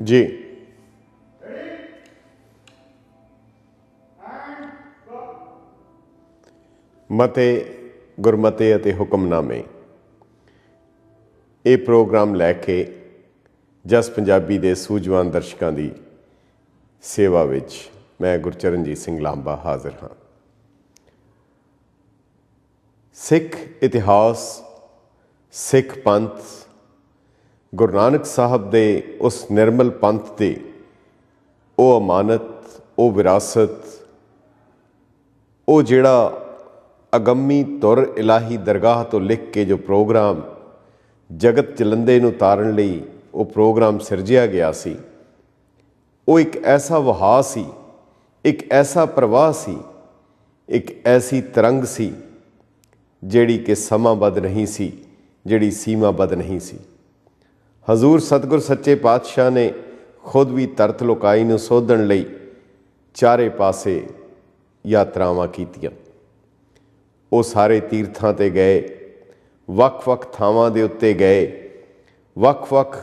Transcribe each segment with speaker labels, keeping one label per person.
Speaker 1: ਜੀ ਮਤੇ ਗੁਰਮਤੇ ਅਤੇ ਹੁਕਮਨਾਮੇ ਇਹ ਪ੍ਰੋਗਰਾਮ ਲੈ ਕੇ ਜਸ ਪੰਜਾਬੀ ਦੇ ਸੂਝਵਾਨ ਦਰਸ਼ਕਾਂ ਦੀ ਸੇਵਾ ਵਿੱਚ ਮੈਂ ਗੁਰਚਰਨਜੀਤ ਸਿੰਘ ਲਾਂਬਾ ਹਾਜ਼ਰ ਹਾਂ ਸਿੱਖ ਇਤਿਹਾਸ ਸਿੱਖ ਪੰਥ ਗੁਰੂ ਨਾਨਕ ਸਾਹਿਬ ਦੇ ਉਸ ਨਿਰਮਲ ਪੰਥ ਤੇ ਉਹ ਅਮਾਨਤ ਉਹ ਵਿਰਾਸਤ ਉਹ ਜਿਹੜਾ ਅਗੰਮੀ ਤੁਰ ਇਲਾਹੀ ਦਰਗਾਹ ਤੋਂ ਲਿਖ ਕੇ ਜੋ ਪ੍ਰੋਗਰਾਮ ਜਗਤ ਚਲੰਦੇ ਨੂੰ ਤਾਰਨ ਲਈ ਉਹ ਪ੍ਰੋਗਰਾਮ ਸਿਰਜਿਆ ਗਿਆ ਸੀ ਉਹ ਇੱਕ ਐਸਾ ਵਹਾ ਸੀ ਇੱਕ ਐਸਾ ਪ੍ਰਵਾਹ ਸੀ ਇੱਕ ਐਸੀ ਤਰੰਗ ਸੀ ਜਿਹੜੀ ਕਿ ਬਦ ਨਹੀਂ ਸੀ ਜਿਹੜੀ ਸੀਮਾ ਬਦ ਨਹੀਂ ਸੀ ਹਜ਼ੂਰ ਸਤਗੁਰ ਸੱਚੇ ਪਾਤਸ਼ਾਹ ਨੇ ਖੁਦ ਵੀ ਤਰਤ ਲੋਕਾਈ ਨੂੰ ਸੋਧਣ ਲਈ ਚਾਰੇ ਪਾਸੇ ਯਾਤਰਾਵਾਂ ਕੀਤੀਆਂ ਉਹ ਸਾਰੇ ਤੀਰਥਾਂ ਤੇ ਗਏ ਵੱਖ-ਵੱਖ ਥਾਵਾਂ ਦੇ ਉੱਤੇ ਗਏ ਵੱਖ-ਵੱਖ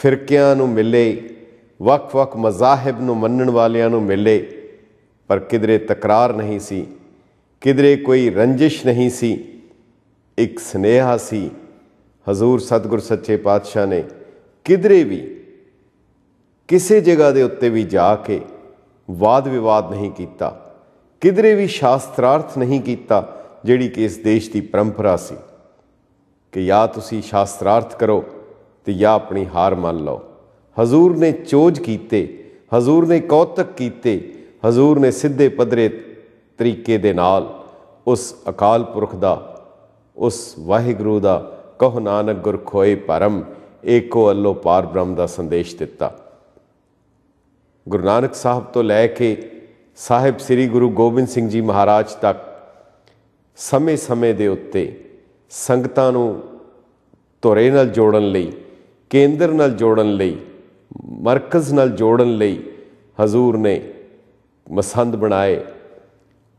Speaker 1: ਫਿਰਕਿਆਂ ਨੂੰ ਮਿਲੇ ਵੱਖ-ਵੱਖ ਮਜ਼ਾਹਿਬ ਨੂੰ ਮੰਨਣ ਵਾਲਿਆਂ ਨੂੰ ਮਿਲੇ ਪਰ ਕਿਧਰੇ ਤਕਰਾਰ ਨਹੀਂ ਸੀ ਕਿਧਰੇ ਕੋਈ ਰੰਜਿਸ਼ ਨਹੀਂ ਸੀ ਇੱਕ ਸਨੇਹਾ ਸੀ ਹਜ਼ੂਰ ਸਤਗੁਰ ਸੱਚੇ ਪਾਤਸ਼ਾਹ ਨੇ ਕਿਧਰੇ ਵੀ ਕਿਸੇ ਜਗ੍ਹਾ ਦੇ ਉੱਤੇ ਵੀ ਜਾ ਕੇ ਵਾਦ ਵਿਵਾਦ ਨਹੀਂ ਕੀਤਾ ਕਿਧਰੇ ਵੀ ਸ਼ਾਸਤਰਾਰਥ ਨਹੀਂ ਕੀਤਾ ਜਿਹੜੀ ਕਿ ਇਸ ਦੇਸ਼ ਦੀ ਪਰੰਪਰਾ ਸੀ ਕਿ ਜਾਂ ਤੁਸੀਂ ਸ਼ਾਸਤਰਾਰਥ ਕਰੋ ਤੇ ਜਾਂ ਆਪਣੀ ਹਾਰ ਮੰਨ ਲਓ ਹਜ਼ੂਰ ਨੇ ਚੋਜ ਕੀਤੇ ਹਜ਼ੂਰ ਨੇ ਕੌਤਕ ਕੀਤੇ ਹਜ਼ੂਰ ਨੇ ਸਿੱਧੇ ਪਦਰੇ ਤਰੀਕੇ ਦੇ ਨਾਲ ਉਸ ਅਕਾਲ ਪੁਰਖ ਦਾ ਉਸ ਵਾਹਿਗੁਰੂ ਦਾ ਕਹੁ ਨਾਨਕ ਗੁਰ ਖੋਏ ਪਰਮ ਏਕੋ ਅਲੋ ਪਾਰ ਬ੍ਰਹਮ ਦਾ ਸੰਦੇਸ਼ ਦਿੱਤਾ ਗੁਰੂ ਨਾਨਕ ਸਾਹਿਬ ਤੋਂ ਲੈ ਕੇ ਸਾਹਿਬ ਸ੍ਰੀ ਗੁਰੂ ਗੋਬਿੰਦ ਸਿੰਘ ਜੀ ਮਹਾਰਾਜ ਤੱਕ ਸਮੇਂ-ਸਮੇਂ ਦੇ ਉੱਤੇ ਸੰਗਤਾਂ ਨੂੰ ਧੁਰੇ ਨਾਲ ਜੋੜਨ ਲਈ ਕੇਂਦਰ ਨਾਲ ਜੋੜਨ ਲਈ ਮਰਕਜ਼ ਨਾਲ ਜੋੜਨ ਲਈ ਹਜ਼ੂਰ ਨੇ ਮਸੰਦ ਬਣਾਏ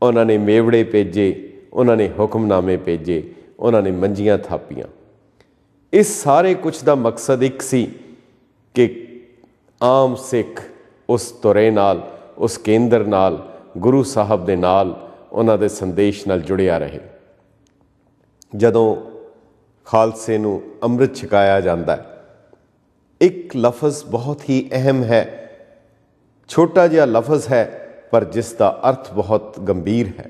Speaker 1: ਉਹਨਾਂ ਨੇ ਮੇਵੜੇ ਭੇਜੇ ਉਹਨਾਂ ਨੇ ਹੁਕਮਨਾਮੇ ਭੇਜੇ ਉਹਨਾਂ ਨੇ ਮੰਜੀਆਂ ਥਾਪੀਆਂ ਇਸ ਸਾਰੇ ਕੁਝ ਦਾ ਮਕਸਦ ਇੱਕ ਸੀ ਕਿ ਆਮ ਸਿੱਖ ਉਸ ਤੁਰੇ ਨਾਲ ਉਸ ਕੇਂਦਰ ਨਾਲ ਗੁਰੂ ਸਾਹਿਬ ਦੇ ਨਾਲ ਉਹਨਾਂ ਦੇ ਸੰਦੇਸ਼ ਨਾਲ ਜੁੜਿਆ ਰਹੇ ਜਦੋਂ ਖਾਲਸੇ ਨੂੰ ਅੰਮ੍ਰਿਤ ਛਕਾਇਆ ਜਾਂਦਾ ਹੈ ਇੱਕ ਲਫ਼ਜ਼ ਬਹੁਤ ਹੀ ਅਹਿਮ ਹੈ ਛੋਟਾ ਜਿਹਾ ਲਫ਼ਜ਼ ਹੈ ਪਰ ਜਿਸ ਦਾ ਅਰਥ ਬਹੁਤ ਗੰਭੀਰ ਹੈ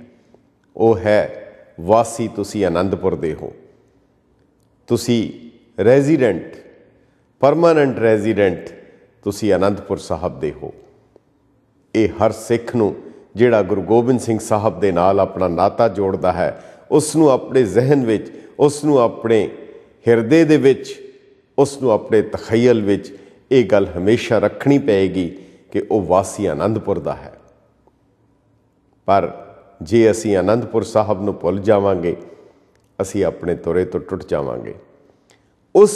Speaker 1: ਉਹ ਹੈ ਵਾਸੀ ਤੁਸੀਂ ਆਨੰਦਪੁਰ ਦੇ ਹੋ ਤੁਸੀਂ ਰੈਜ਼ੀਡੈਂਟ ਪਰਮਨੈਂਟ ਰੈਜ਼ੀਡੈਂਟ ਤੁਸੀਂ ਅਨੰਦਪੁਰ ਸਾਹਿਬ ਦੇ ਹੋ ਇਹ ਹਰ ਸਿੱਖ ਨੂੰ ਜਿਹੜਾ ਗੁਰੂ ਗੋਬਿੰਦ ਸਿੰਘ ਸਾਹਿਬ ਦੇ ਨਾਲ ਆਪਣਾ ਨਾਤਾ ਜੋੜਦਾ ਹੈ ਉਸ ਨੂੰ ਆਪਣੇ ਜ਼ਿਹਨ ਵਿੱਚ ਉਸ ਨੂੰ ਆਪਣੇ ਹਿਰਦੇ ਦੇ ਵਿੱਚ ਉਸ ਨੂੰ ਆਪਣੇ ਤਖੈਲ ਵਿੱਚ ਇਹ ਗੱਲ ਹਮੇਸ਼ਾ ਰੱਖਣੀ ਪਏਗੀ ਕਿ ਉਹ ਵਾਸੀ ਅਨੰਦਪੁਰ ਦਾ ਹੈ ਪਰ ਜੇ ਅਸੀਂ ਅਨੰਦਪੁਰ ਸਾਹਿਬ ਨੂੰ ਭੁੱਲ ਜਾਵਾਂਗੇ ਅਸੀਂ ਆਪਣੇ ਤੁਰੇ ਤੋਂ ਟੁੱਟ ਜਾਵਾਂਗੇ ਉਸ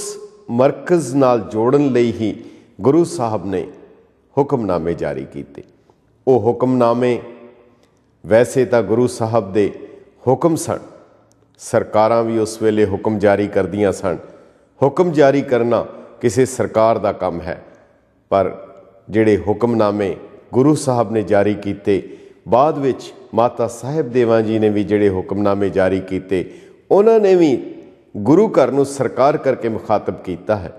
Speaker 1: ਮਰਕਜ਼ ਨਾਲ ਜੋੜਨ ਲਈ ਹੀ ਗੁਰੂ ਸਾਹਿਬ ਨੇ ਹੁਕਮਨਾਮੇ ਜਾਰੀ ਕੀਤੇ ਉਹ ਹੁਕਮਨਾਮੇ ਵੈਸੇ ਤਾਂ ਗੁਰੂ ਸਾਹਿਬ ਦੇ ਹੁਕਮ ਸਨ ਸਰਕਾਰਾਂ ਵੀ ਉਸ ਵੇਲੇ ਹੁਕਮ ਜਾਰੀ ਕਰਦੀਆਂ ਸਨ ਹੁਕਮ ਜਾਰੀ ਕਰਨਾ ਕਿਸੇ ਸਰਕਾਰ ਦਾ ਕੰਮ ਹੈ ਪਰ ਜਿਹੜੇ ਹੁਕਮਨਾਮੇ ਗੁਰੂ ਸਾਹਿਬ ਨੇ ਜਾਰੀ ਕੀਤੇ ਬਾਅਦ ਵਿੱਚ ਮਾਤਾ ਸਾਹਿਬ ਦੇਵਾਂ ਜੀ ਨੇ ਵੀ ਜਿਹੜੇ ਹੁਕਮਨਾਮੇ ਜਾਰੀ ਕੀਤੇ ਉਹਨਾਂ ਨੇ ਵੀ ਗੁਰੂ ਘਰ ਨੂੰ ਸਰਕਾਰ ਕਰਕੇ ਮੁਖਾਤਬ ਕੀਤਾ ਹੈ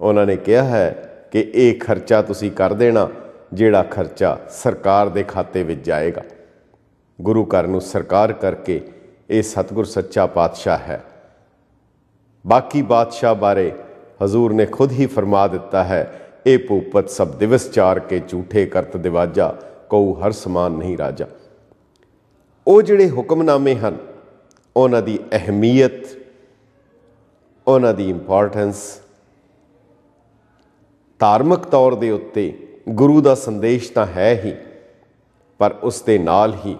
Speaker 1: ਉਹਨਾਂ ਨੇ ਕਿਹਾ ਹੈ ਕਿ ਇਹ ਖਰਚਾ ਤੁਸੀਂ ਕਰ ਦੇਣਾ ਜਿਹੜਾ ਖਰਚਾ ਸਰਕਾਰ ਦੇ ਖਾਤੇ ਵਿੱਚ ਜਾਏਗਾ ਗੁਰੂ ਘਰ ਨੂੰ ਸਰਕਾਰ ਕਰਕੇ ਇਹ ਸਤਗੁਰ ਸੱਚਾ ਪਾਤਸ਼ਾਹ ਹੈ ਬਾਕੀ ਬਾਦਸ਼ਾਹ ਬਾਰੇ ਹਜ਼ੂਰ ਨੇ ਖੁਦ ਹੀ ਫਰਮਾ ਦਿੱਤਾ ਹੈ ਇਹ ਭੂਪਤ ਸਭ ਦਿਵਸ ਚਾਰ ਕੇ ਝੂਠੇ ਕਰਤ ਦਿਵਾਜਾ ਕਉ ਹਰ ਸਮਾਨ ਨਹੀਂ ਰਾਜਾ ਉਹ ਜਿਹੜੇ ਹੁਕਮਨਾਮੇ ਹਨ ਉਹਨਾਂ ਦੀ ਅਹਿਮੀਅਤ ਉਹਨਾਂ ਦੀ ਇੰਪੋਰਟੈਂਸ ਧਾਰਮਿਕ ਤੌਰ ਦੇ ਉੱਤੇ ਗੁਰੂ ਦਾ ਸੰਦੇਸ਼ ਤਾਂ ਹੈ ਹੀ ਪਰ ਉਸ ਦੇ ਨਾਲ ਹੀ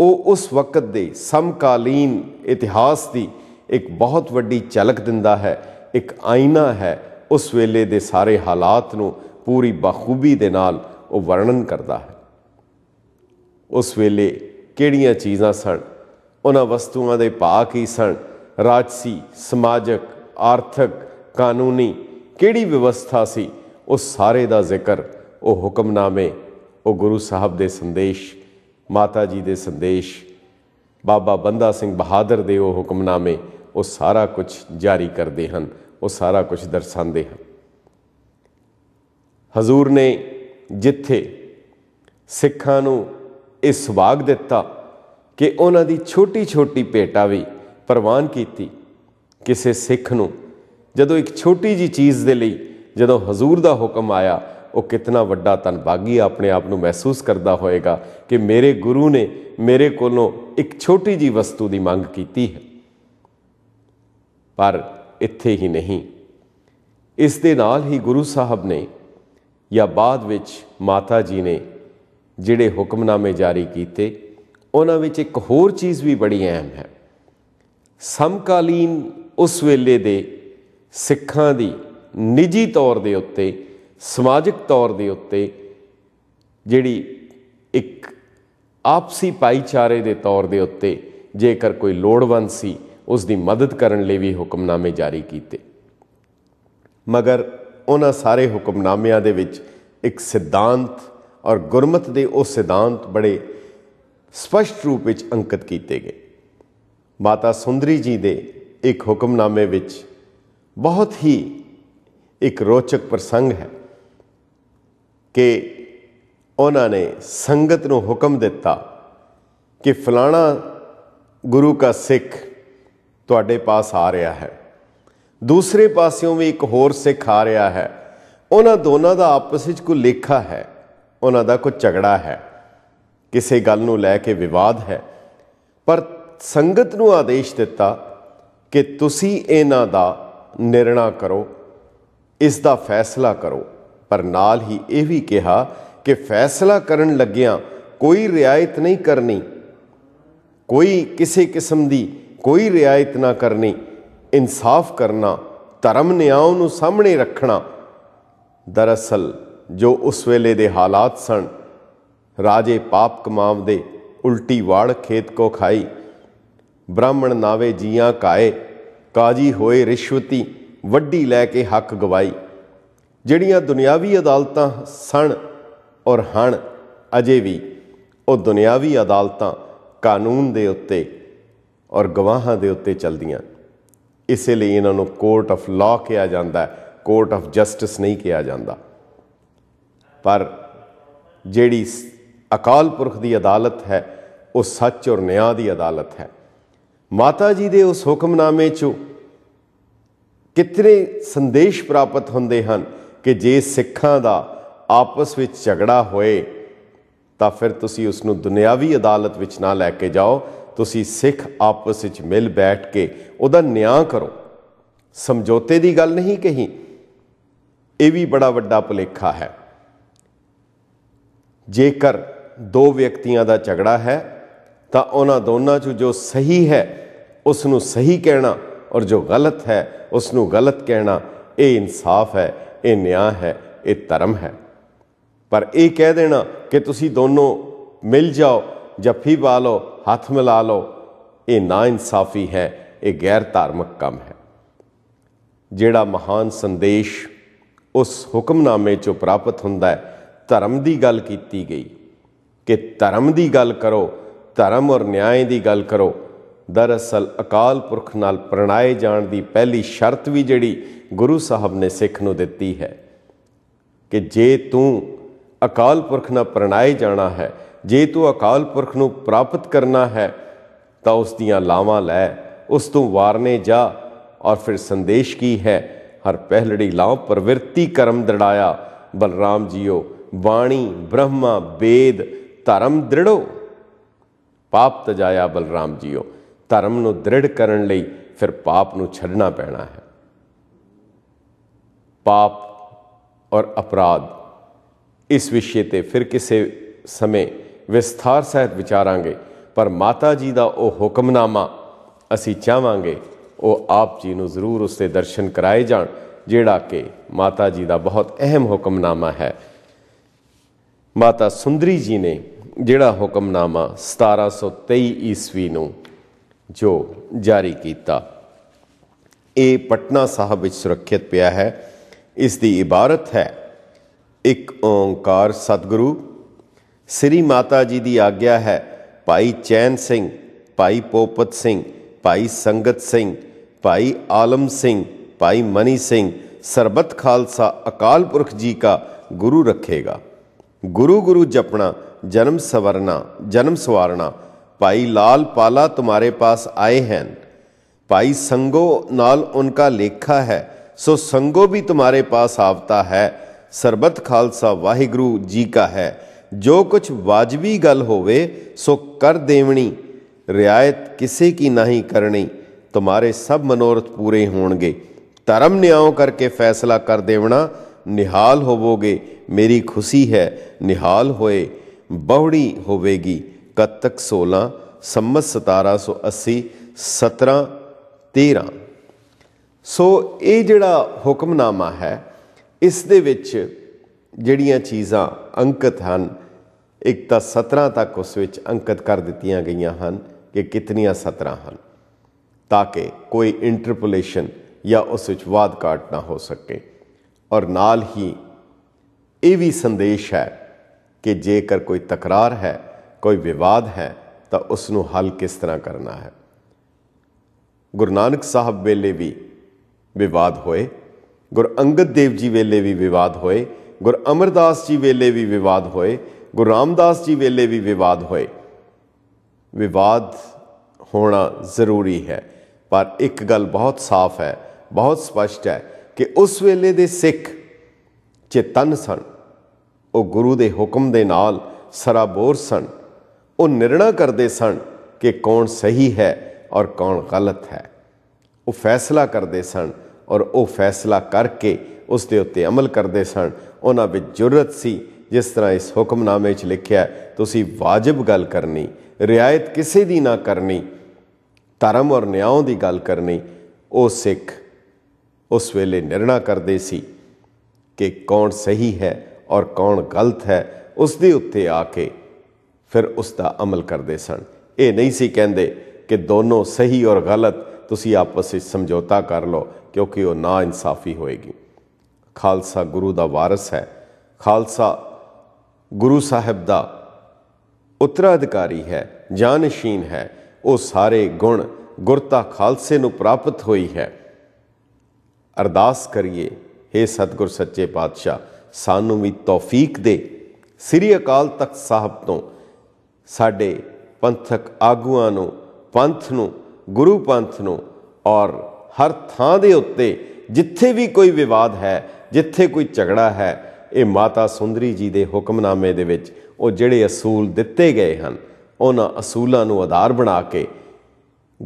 Speaker 1: ਉਹ ਉਸ ਵਕਤ ਦੇ ਸਮਕਾਲੀਨ ਇਤਿਹਾਸ ਦੀ ਇੱਕ ਬਹੁਤ ਵੱਡੀ ਝਲਕ ਦਿੰਦਾ ਹੈ ਇੱਕ ਆਇਨਾ ਹੈ ਉਸ ਵੇਲੇ ਦੇ ਸਾਰੇ ਹਾਲਾਤ ਨੂੰ ਪੂਰੀ ਬਖੂਬੀ ਦੇ ਨਾਲ ਉਹ ਵਰਣਨ ਕਰਦਾ ਹੈ ਉਸ ਵੇਲੇ ਕਿਹੜੀਆਂ ਚੀਜ਼ਾਂ ਸਨ ਉਹਨਾਂ ਵਸਤੂਆਂ ਦੇ ਭਾਅ ਕੀ ਸਨ ਰਾਜਸੀ ਸਮਾਜਿਕ ਆਰਥਿਕ ਕਾਨੂੰਨੀ ਕਿਹੜੀ ਵਿਵਸਥਾ ਸੀ ਉਹ ਸਾਰੇ ਦਾ ਜ਼ਿਕਰ ਉਹ ਹੁਕਮਨਾਮੇ ਉਹ ਗੁਰੂ ਸਾਹਿਬ ਦੇ ਸੰਦੇਸ਼ ਮਾਤਾ ਜੀ ਦੇ ਸੰਦੇਸ਼ ਬਾਬਾ ਬੰਦਾ ਸਿੰਘ ਬਹਾਦਰ ਦੇ ਉਹ ਹੁਕਮਨਾਮੇ ਉਹ ਸਾਰਾ ਕੁਝ ਜਾਰੀ ਕਰਦੇ ਹਨ ਉਹ ਸਾਰਾ ਕੁਝ ਦਰਸਾਉਂਦੇ ਹਨ ਹਜ਼ੂਰ ਨੇ ਜਿੱਥੇ ਸਿੱਖਾਂ ਨੂੰ ਇਹ ਵਾਗ ਦਿੱਤਾ ਕਿ ਉਹਨਾਂ ਦੀ ਛੋਟੀ-ਛੋਟੀ ਭੇਟਾ ਵੀ ਪ੍ਰਵਾਨ ਕੀਤੀ ਕਿਸੇ ਸਿੱਖ ਨੂੰ ਜਦੋਂ ਇੱਕ ਛੋਟੀ ਜੀ ਚੀਜ਼ ਦੇ ਲਈ ਜਦੋਂ ਹਜ਼ੂਰ ਦਾ ਹੁਕਮ ਆਇਆ ਉਹ ਕਿੰਨਾ ਵੱਡਾ ਤਨਭਾਗੀ ਆਪਣੇ ਆਪ ਨੂੰ ਮਹਿਸੂਸ ਕਰਦਾ ਹੋਏਗਾ ਕਿ ਮੇਰੇ ਗੁਰੂ ਨੇ ਮੇਰੇ ਕੋਲੋਂ ਇੱਕ ਛੋਟੀ ਜੀ ਵਸਤੂ ਦੀ ਮੰਗ ਕੀਤੀ ਹੈ ਪਰ ਇੱਥੇ ਹੀ ਨਹੀਂ ਇਸ ਦੇ ਨਾਲ ਹੀ ਗੁਰੂ ਸਾਹਿਬ ਨੇ ਜਾਂ ਬਾਅਦ ਵਿੱਚ ਮਾਤਾ ਜੀ ਨੇ ਜਿਹੜੇ ਹੁਕਮਨਾਮੇ ਜਾਰੀ ਕੀਤੇ ਉਹਨਾਂ ਵਿੱਚ ਇੱਕ ਹੋਰ ਚੀਜ਼ ਵੀ ਬੜੀ ਅਹਿਮ ਹੈ ਸਮਕਾਲੀਨ ਉਸ ਵੇਲੇ ਦੇ ਸਿੱਖਾਂ ਦੀ ਨਿੱਜੀ ਤੌਰ ਦੇ ਉੱਤੇ ਸਮਾਜਿਕ ਤੌਰ ਦੇ ਉੱਤੇ ਜਿਹੜੀ ਇੱਕ ਆਪਸੀ ਭਾਈਚਾਰੇ ਦੇ ਤੌਰ ਦੇ ਉੱਤੇ ਜੇਕਰ ਕੋਈ ਲੋੜਵੰਦ ਸੀ ਉਸ ਦੀ ਮਦਦ ਕਰਨ ਲਈ ਵੀ ਹੁਕਮਨਾਮੇ ਜਾਰੀ ਕੀਤੇ ਮਗਰ ਉਹਨਾਂ ਸਾਰੇ ਹੁਕਮਨਾਮਿਆਂ ਦੇ ਵਿੱਚ ਇੱਕ ਸਿਧਾਂਤ ਔਰ ਗੁਰਮਤ ਦੇ ਉਹ ਸਿਧਾਂਤ ਬੜੇ ਸਪਸ਼ਟ ਰੂਪ ਵਿੱਚ ਅੰਕਿਤ ਕੀਤੇ ਗਏ ਮਾਤਾ ਸੁੰਦਰੀ ਜੀ ਦੇ ਇੱਕ ਹੁਕਮਨਾਮੇ ਵਿੱਚ ਬਹੁਤ ਹੀ ਇੱਕ ਰੋਚਕ ਪ੍ਰਸੰਗ ਹੈ ਕਿ ਉਹਨਾਂ ਨੇ ਸੰਗਤ ਨੂੰ ਹੁਕਮ ਦਿੱਤਾ ਕਿ ਫਲਾਣਾ ਗੁਰੂ ਦਾ ਸਿੱਖ ਤੁਹਾਡੇ ਪਾਸ ਆ ਰਿਹਾ ਹੈ ਦੂਸਰੇ ਪਾਸਿਓਂ ਵੀ ਇੱਕ ਹੋਰ ਸਿੱਖ ਆ ਰਿਹਾ ਹੈ ਉਹਨਾਂ ਦੋਨਾਂ ਦਾ ਆਪਸ ਵਿੱਚ ਕੋਈ ਲੇਖਾ ਹੈ ਉਹਨਾਂ ਦਾ ਕੋਈ ਝਗੜਾ ਹੈ ਕਿਸੇ ਗੱਲ ਨੂੰ ਲੈ ਕੇ ਵਿਵਾਦ ਹੈ ਪਰ ਸੰਗਤ ਨੂੰ ਆਦੇਸ਼ ਦਿੱਤਾ ਕਿ ਤੁਸੀਂ ਇਹਨਾਂ ਦਾ ਨਿਰਣਾ ਕਰੋ ਇਸ ਦਾ ਫੈਸਲਾ ਕਰੋ ਪਰ ਨਾਲ ਹੀ ਇਹ ਵੀ ਕਿਹਾ ਕਿ ਫੈਸਲਾ ਕਰਨ ਲੱਗਿਆਂ ਕੋਈ ਰਿਆਇਤ ਨਹੀਂ ਕਰਨੀ ਕੋਈ ਕਿਸੇ ਕਿਸਮ ਦੀ ਕੋਈ ਰਿਆਇਤ ਨਾ ਕਰਨੀ ਇਨਸਾਫ ਕਰਨਾ ਧਰਮ ਨਿਆਂ ਨੂੰ ਸਾਹਮਣੇ ਰੱਖਣਾ ਦਰਅਸਲ ਜੋ ਉਸ ਵੇਲੇ ਦੇ ਹਾਲਾਤ ਸਨ ਰਾਜੇ ਪਾਪ ਕਮਾਵਦੇ ਉਲਟੀ ਵਾੜ ਖੇਤ ਕੋ ਖਾਈ ਬ੍ਰਾਹਮਣ ਨਾਵੇ ਜੀਆਂ ਕਾਏ ਕਾਜੀ ਹੋਏ ਰਿਸ਼ਵਤੀ ਵੱਡੀ ਲੈ ਕੇ ਹੱਕ ਗਵਾਈ ਜਿਹੜੀਆਂ ਦੁਨਿਆਵੀ ਅਦਾਲਤਾਂ ਸਣ ਔਰ ਹਣ ਅਜੇ ਵੀ ਉਹ ਦੁਨਿਆਵੀ ਅਦਾਲਤਾਂ ਕਾਨੂੰਨ ਦੇ ਉੱਤੇ ਔਰ ਗਵਾਹਾਂ ਦੇ ਉੱਤੇ ਚੱਲਦੀਆਂ ਇਸੇ ਲਈ ਇਹਨਾਂ ਨੂੰ ਕੋਰਟ ਆਫ ਲਾਅ ਕਿਹਾ ਜਾਂਦਾ ਕੋਰਟ ਆਫ ਜਸਟਿਸ ਨਹੀਂ ਕਿਹਾ ਜਾਂਦਾ ਪਰ ਜਿਹੜੀ ਅਕਾਲ ਪੁਰਖ ਦੀ ਅਦਾਲਤ ਹੈ ਉਹ ਸੱਚ ਔਰ ਨਿਆਂ ਦੀ ਅਦਾਲਤ ਹੈ ਮਾਤਾ ਜੀ ਦੇ ਉਸ ਹੁਕਮਨਾਮੇ 'ਚੋਂ ਕਿਤਨੇ ਸੰਦੇਸ਼ ਪ੍ਰਾਪਤ ਹੁੰਦੇ ਹਨ ਕਿ ਜੇ ਸਿੱਖਾਂ ਦਾ ਆਪਸ ਵਿੱਚ ਝਗੜਾ ਹੋਏ ਤਾਂ ਫਿਰ ਤੁਸੀਂ ਉਸ ਨੂੰ ਦੁਨਿਆਵੀ ਅਦਾਲਤ ਵਿੱਚ ਨਾ ਲੈ ਕੇ ਜਾਓ ਤੁਸੀਂ ਸਿੱਖ ਆਪਸ ਵਿੱਚ ਮਿਲ ਬੈਠ ਕੇ ਉਹਦਾ ਨਿਆਂ ਕਰੋ ਸਮਝੌਤੇ ਦੀ ਗੱਲ ਨਹੀਂ ਕਹੀ ਇਹ ਵੀ ਬੜਾ ਵੱਡਾ ਭੁਲੇਖਾ ਹੈ ਜੇਕਰ ਦੋ ਵਿਅਕਤੀਆਂ ਦਾ ਝਗੜਾ ਹੈ ਤਾਂ ਉਹਨਾਂ ਦੋਨਾਂ 'ਚ ਜੋ ਸਹੀ ਹੈ ਉਸ ਨੂੰ ਸਹੀ ਕਹਿਣਾ ਔਰ ਜੋ ਗਲਤ ਹੈ ਉਸ ਨੂੰ ਗਲਤ ਕਹਿਣਾ ਇਹ ਇਨਸਾਫ ਹੈ ਇਹ ਨਿਆਂ ਹੈ ਇਹ ਧਰਮ ਹੈ ਪਰ ਇਹ ਕਹਿ ਦੇਣਾ ਕਿ ਤੁਸੀਂ ਦੋਨੋਂ ਮਿਲ ਜਾਓ ਜੱਫੀ ਪਾ ਲਓ ਹੱਥ ਮਿਲਾ ਲਓ ਇਹ ਨਾ ਇਨਸਾਫੀ ਹੈ ਇਹ ਗੈਰ ਧਾਰਮਿਕ ਕੰਮ ਹੈ ਜਿਹੜਾ ਮਹਾਨ ਸੰਦੇਸ਼ ਉਸ ਹੁਕਮਨਾਮੇ ਚੋਂ ਪ੍ਰਾਪਤ ਹੁੰਦਾ ਹੈ ਧਰਮ ਦੀ ਗੱਲ ਕੀਤੀ ਗਈ ਕਿ ਧਰਮ ਦੀ ਗੱਲ ਕਰੋ ਧਰਮ ਔਰ ਨਿਆਂ ਦੀ ਗੱਲ ਕਰੋ ਦਰਅਸਲ ਅਕਾਲ ਪੁਰਖ ਨਾਲ ਪ੍ਰਣਾਏ ਜਾਣ ਦੀ ਪਹਿਲੀ ਸ਼ਰਤ ਵੀ ਜਿਹੜੀ ਗੁਰੂ ਸਾਹਿਬ ਨੇ ਸਿੱਖ ਨੂੰ ਦਿੱਤੀ ਹੈ ਕਿ ਜੇ ਤੂੰ ਅਕਾਲ ਪੁਰਖ ਨਾਲ ਪ੍ਰਣਾਏ ਜਾਣਾ ਹੈ ਜੇ ਤੂੰ ਅਕਾਲ ਪੁਰਖ ਨੂੰ ਪ੍ਰਾਪਤ ਕਰਨਾ ਹੈ ਤਾਂ ਉਸ ਦੀਆਂ ਲਾਵਾਂ ਲੈ ਉਸ ਤੋਂ ਵਾਰਨੇ ਜਾ ਔਰ ਫਿਰ ਸੰਦੇਸ਼ ਕੀ ਹੈ ਹਰ ਪਹਿਲੜੀ ਲਾਉ ਪ੍ਰਵਿਰਤੀ ਕਰਮ ਦੜਾਇਆ ਬਲਰਾਮ ਜੀਓ ਬਾਣੀ ਬ੍ਰਹਮਾ ਵੇਦ ਧਰਮ ਦ੍ਰਿੜੋ ਪਾਪ ਤਜਾਇਆ ਬਲਰਾਮ ਜੀਓ ਧਰਮ ਨੂੰ ਦ੍ਰਿੜ ਕਰਨ ਲਈ ਫਿਰ ਪਾਪ ਨੂੰ ਛੱਡਣਾ ਪੈਣਾ ਹੈ ਪਾਪ ਔਰ ਅਪਰਾਧ ਇਸ ਵਿਸ਼ੇ ਤੇ ਫਿਰ ਕਿਸੇ ਸਮੇਂ ਵਿਸਥਾਰ ਸਹਿਤ ਵਿਚਾਰਾਂਗੇ ਪਰ ਮਾਤਾ ਜੀ ਦਾ ਉਹ ਹੁਕਮਨਾਮਾ ਅਸੀਂ ਚਾਹਾਂਗੇ ਉਹ ਆਪ ਜੀ ਨੂੰ ਜ਼ਰੂਰ ਉਸ ਦੇ ਦਰਸ਼ਨ ਕਰਾਏ ਜਾਣ ਜਿਹੜਾ ਕਿ ਮਾਤਾ ਜੀ ਦਾ ਬਹੁਤ ਅਹਿਮ ਹੁਕਮਨਾਮਾ ਹੈ ਮਾਤਾ ਸੁੰਦਰੀ ਜੀ ਨੇ ਜਿਹੜਾ ਹੁਕਮਨਾਮਾ 1723 ਈਸਵੀ ਨੂੰ ਜੋ ਜਾਰੀ ਕੀਤਾ ਇਹ ਪਟਨਾ ਸਾਹਿਬ ਵਿੱਚ ਸੁਰੱਖਿਅਤ ਪਿਆ ਹੈ ਇਸ ਦੀ ਇਬਾਰਤ ਹੈ ਇੱਕ ਓੰਕਾਰ ਸਤਿਗੁਰੂ ਸ੍ਰੀ ਮਾਤਾ ਜੀ ਦੀ ਆਗਿਆ ਹੈ ਭਾਈ ਚੈਨ ਸਿੰਘ ਭਾਈ ਪੋਪਤ ਸਿੰਘ ਭਾਈ ਸੰਗਤ ਸਿੰਘ ਭਾਈ ਆਲਮ ਸਿੰਘ ਭਾਈ ਮਨੀ ਸਿੰਘ ਸਰਬਤ ਖਾਲਸਾ ਅਕਾਲ ਪੁਰਖ ਜੀ ਕਾ ਗੁਰੂ ਰੱਖੇਗਾ ਗੁਰੂ ਗੁਰੂ ਜਪਣਾ ਜਨਮ ਸਵਰਨਾ ਜਨਮ ਸਵਾਰਨਾ ਭਾਈ ਲਾਲ ਪਾਲਾ ਤੁਹਾਰੇ ਪਾਸ ਆਏ ਹਨ ਭਾਈ ਸੰਗੋ ਨਾਲ ਉਨ੍ਹਾਂ ਲੇਖਾ ਹੈ ਸੋ ਸੰਗੋ ਵੀ ਤੁਹਾਰੇ ਪਾਸ ਆਵਤਾ ਹੈ ਸਰਬਤ ਖਾਲਸਾ ਵਾਹਿਗੁਰੂ ਜੀ ਕਾ ਹੈ ਜੋ ਕੁਛ ਵਾਜਬੀ ਗੱਲ ਹੋਵੇ ਸੋ ਕਰ ਦੇਵਣੀ ਰਿਆਇਤ ਕਿਸੇ ਕੀ ਨਹੀਂ ਕਰਨੀ ਤੁਹਾਰੇ ਸਭ ਮਨੋਰਥ ਪੂਰੇ ਹੋਣਗੇ ਧਰਮ ਨਿਆਂ ਕਰਕੇ ਫੈਸਲਾ ਕਰ ਦੇਵਣਾ ਨਿਹਾਲ ਹੋਵੋਗੇ ਮੇਰੀ ਖੁਸ਼ੀ ਹੈ ਨਿਹਾਲ ਹੋਏ ਬਹੁੜੀ ਹੋਵੇਗੀ ਕਤਕ 16 ਸੰਮਤ 1780 17 13 ਸੋ ਇਹ ਜਿਹੜਾ ਹੁਕਮਨਾਮਾ ਹੈ ਇਸ ਦੇ ਵਿੱਚ ਜਿਹੜੀਆਂ ਚੀਜ਼ਾਂ ਅੰਕਿਤ ਹਨ ਇੱਕ ਤਾਂ 17 ਤੱਕ ਉਸ ਵਿੱਚ ਅੰਕਿਤ ਕਰ ਦਿੱਤੀਆਂ ਗਈਆਂ ਹਨ ਕਿ ਕਿਤਨੀਆਂ 17 ਹਨ ਤਾਂ ਕਿ ਕੋਈ ਇੰਟਰਪੋਲੇਸ਼ਨ ਜਾਂ ਉਸ ਵਿੱਚ ਵਾਦ ਕਾਟ ਨਾ ਹੋ ਸਕੇ ਔਰ ਨਾਲ ਹੀ ਇਹ ਵੀ ਸੰਦੇਸ਼ ਹੈ ਕਿ ਜੇਕਰ ਕੋਈ ਤਕਰਾਰ ਹੈ ਕੋਈ ਵਿਵਾਦ ਹੈ ਤਾਂ ਉਸ ਨੂੰ ਹੱਲ ਕਿਸ ਤਰ੍ਹਾਂ ਕਰਨਾ ਹੈ ਗੁਰੂ ਨਾਨਕ ਸਾਹਿਬ ਵੇਲੇ ਵੀ ਵਿਵਾਦ ਹੋਏ ਗੁਰ ਅੰਗਦ ਦੇਵ ਜੀ ਵੇਲੇ ਵੀ ਵਿਵਾਦ ਹੋਏ ਗੁਰ ਅਮਰਦਾਸ ਜੀ ਵੇਲੇ ਵੀ ਵਿਵਾਦ ਹੋਏ ਗੁਰ ਰਾਮਦਾਸ ਜੀ ਵੇਲੇ ਵੀ ਵਿਵਾਦ ਹੋਏ ਵਿਵਾਦ ਹੋਣਾ ਜ਼ਰੂਰੀ ਹੈ ਪਰ ਇੱਕ ਗੱਲ ਬਹੁਤ ਸਾਫ਼ ਹੈ ਬਹੁਤ ਸਪਸ਼ਟ ਹੈ ਕਿ ਉਸ ਵੇਲੇ ਦੇ ਸਿੱਖ ਚੇਤਨ ਸਨ ਉਹ ਗੁਰੂ ਦੇ ਹੁਕਮ ਦੇ ਨਾਲ ਸਰਾਬੋਰ ਸਨ ਉਹ ਨਿਰਣਾ ਕਰਦੇ ਸਨ ਕਿ ਕੌਣ ਸਹੀ ਹੈ ਔਰ ਕੌਣ ਗਲਤ ਹੈ ਉਹ ਫੈਸਲਾ ਕਰਦੇ ਸਨ ਔਰ ਉਹ ਫੈਸਲਾ ਕਰਕੇ ਉਸ ਦੇ ਉੱਤੇ ਅਮਲ ਕਰਦੇ ਸਨ ਉਹਨਾਂ ਵਿੱਚ ਜੁਰਤ ਸੀ ਜਿਸ ਤਰ੍ਹਾਂ ਇਸ ਹੁਕਮਨਾਮੇ ਵਿੱਚ ਲਿਖਿਆ ਤੁਸੀਂ ਵਾਜਬ ਗੱਲ ਕਰਨੀ ਰਿਆਇਤ ਕਿਸੇ ਦੀ ਨਾ ਕਰਨੀ ਧਰਮ ਔਰ ਨਿਆਂ ਦੀ ਗੱਲ ਕਰਨੀ ਉਹ ਸਿੱਖ ਉਸ ਵੇਲੇ ਨਿਰਣਾ ਕਰਦੇ ਸੀ ਕਿ ਕੌਣ ਸਹੀ ਹੈ ਔਰ ਕੌਣ ਗਲਤ ਹੈ ਉਸ ਦੇ ਉੱਤੇ ਆ ਕੇ ਫਿਰ ਉਸ ਦਾ ਅਮਲ ਕਰਦੇ ਸਨ ਇਹ ਨਹੀਂ ਸੀ ਕਹਿੰਦੇ ਕਿ ਦੋਨੋਂ ਸਹੀ ਔਰ ਗਲਤ ਤੁਸੀਂ ਆਪਸ ਵਿੱਚ ਸਮਝੌਤਾ ਕਰ ਲਓ ਕਿਉਂਕਿ ਉਹ ਨਾ ਇਨਸਾਫੀ ਹੋਏਗੀ ਖਾਲਸਾ ਗੁਰੂ ਦਾ ਵਾਰਿਸ ਹੈ ਖਾਲਸਾ ਗੁਰੂ ਸਾਹਿਬ ਦਾ ਉਤਰਾਧਿਕਾਰੀ ਹੈ ਜਾਨਸ਼ੀਨ ਹੈ ਉਹ ਸਾਰੇ ਗੁਣ ਗੁਰਤਾ ਖਾਲਸੇ ਨੂੰ ਪ੍ਰਾਪਤ ਹੋਈ ਹੈ ਅਰਦਾਸ ਕਰੀਏ हे ਸਤਗੁਰ ਸੱਚੇ ਪਾਤਸ਼ਾਹ ਸਾਨੂੰ ਵੀ ਤੌਫੀਕ ਦੇ ਸ੍ਰੀ ਅਕਾਲ ਤਖਤ ਸਾਹਿਬ ਤੋਂ ਸਾਡੇ ਪੰਥਕ ਆਗੂਆਂ ਨੂੰ ਪੰਥ ਨੂੰ ਗੁਰੂ ਪੰਥ ਨੂੰ ਔਰ ਹਰ ਥਾਂ ਦੇ ਉੱਤੇ ਜਿੱਥੇ ਵੀ ਕੋਈ ਵਿਵਾਦ ਹੈ ਜਿੱਥੇ ਕੋਈ ਝਗੜਾ ਹੈ ਇਹ ਮਾਤਾ ਸੁੰਦਰੀ ਜੀ ਦੇ ਹੁਕਮਨਾਮੇ ਦੇ ਵਿੱਚ ਉਹ ਜਿਹੜੇ ਅਸੂਲ ਦਿੱਤੇ ਗਏ ਹਨ ਉਹਨਾਂ ਅਸੂਲਾਂ ਨੂੰ ਆਧਾਰ ਬਣਾ ਕੇ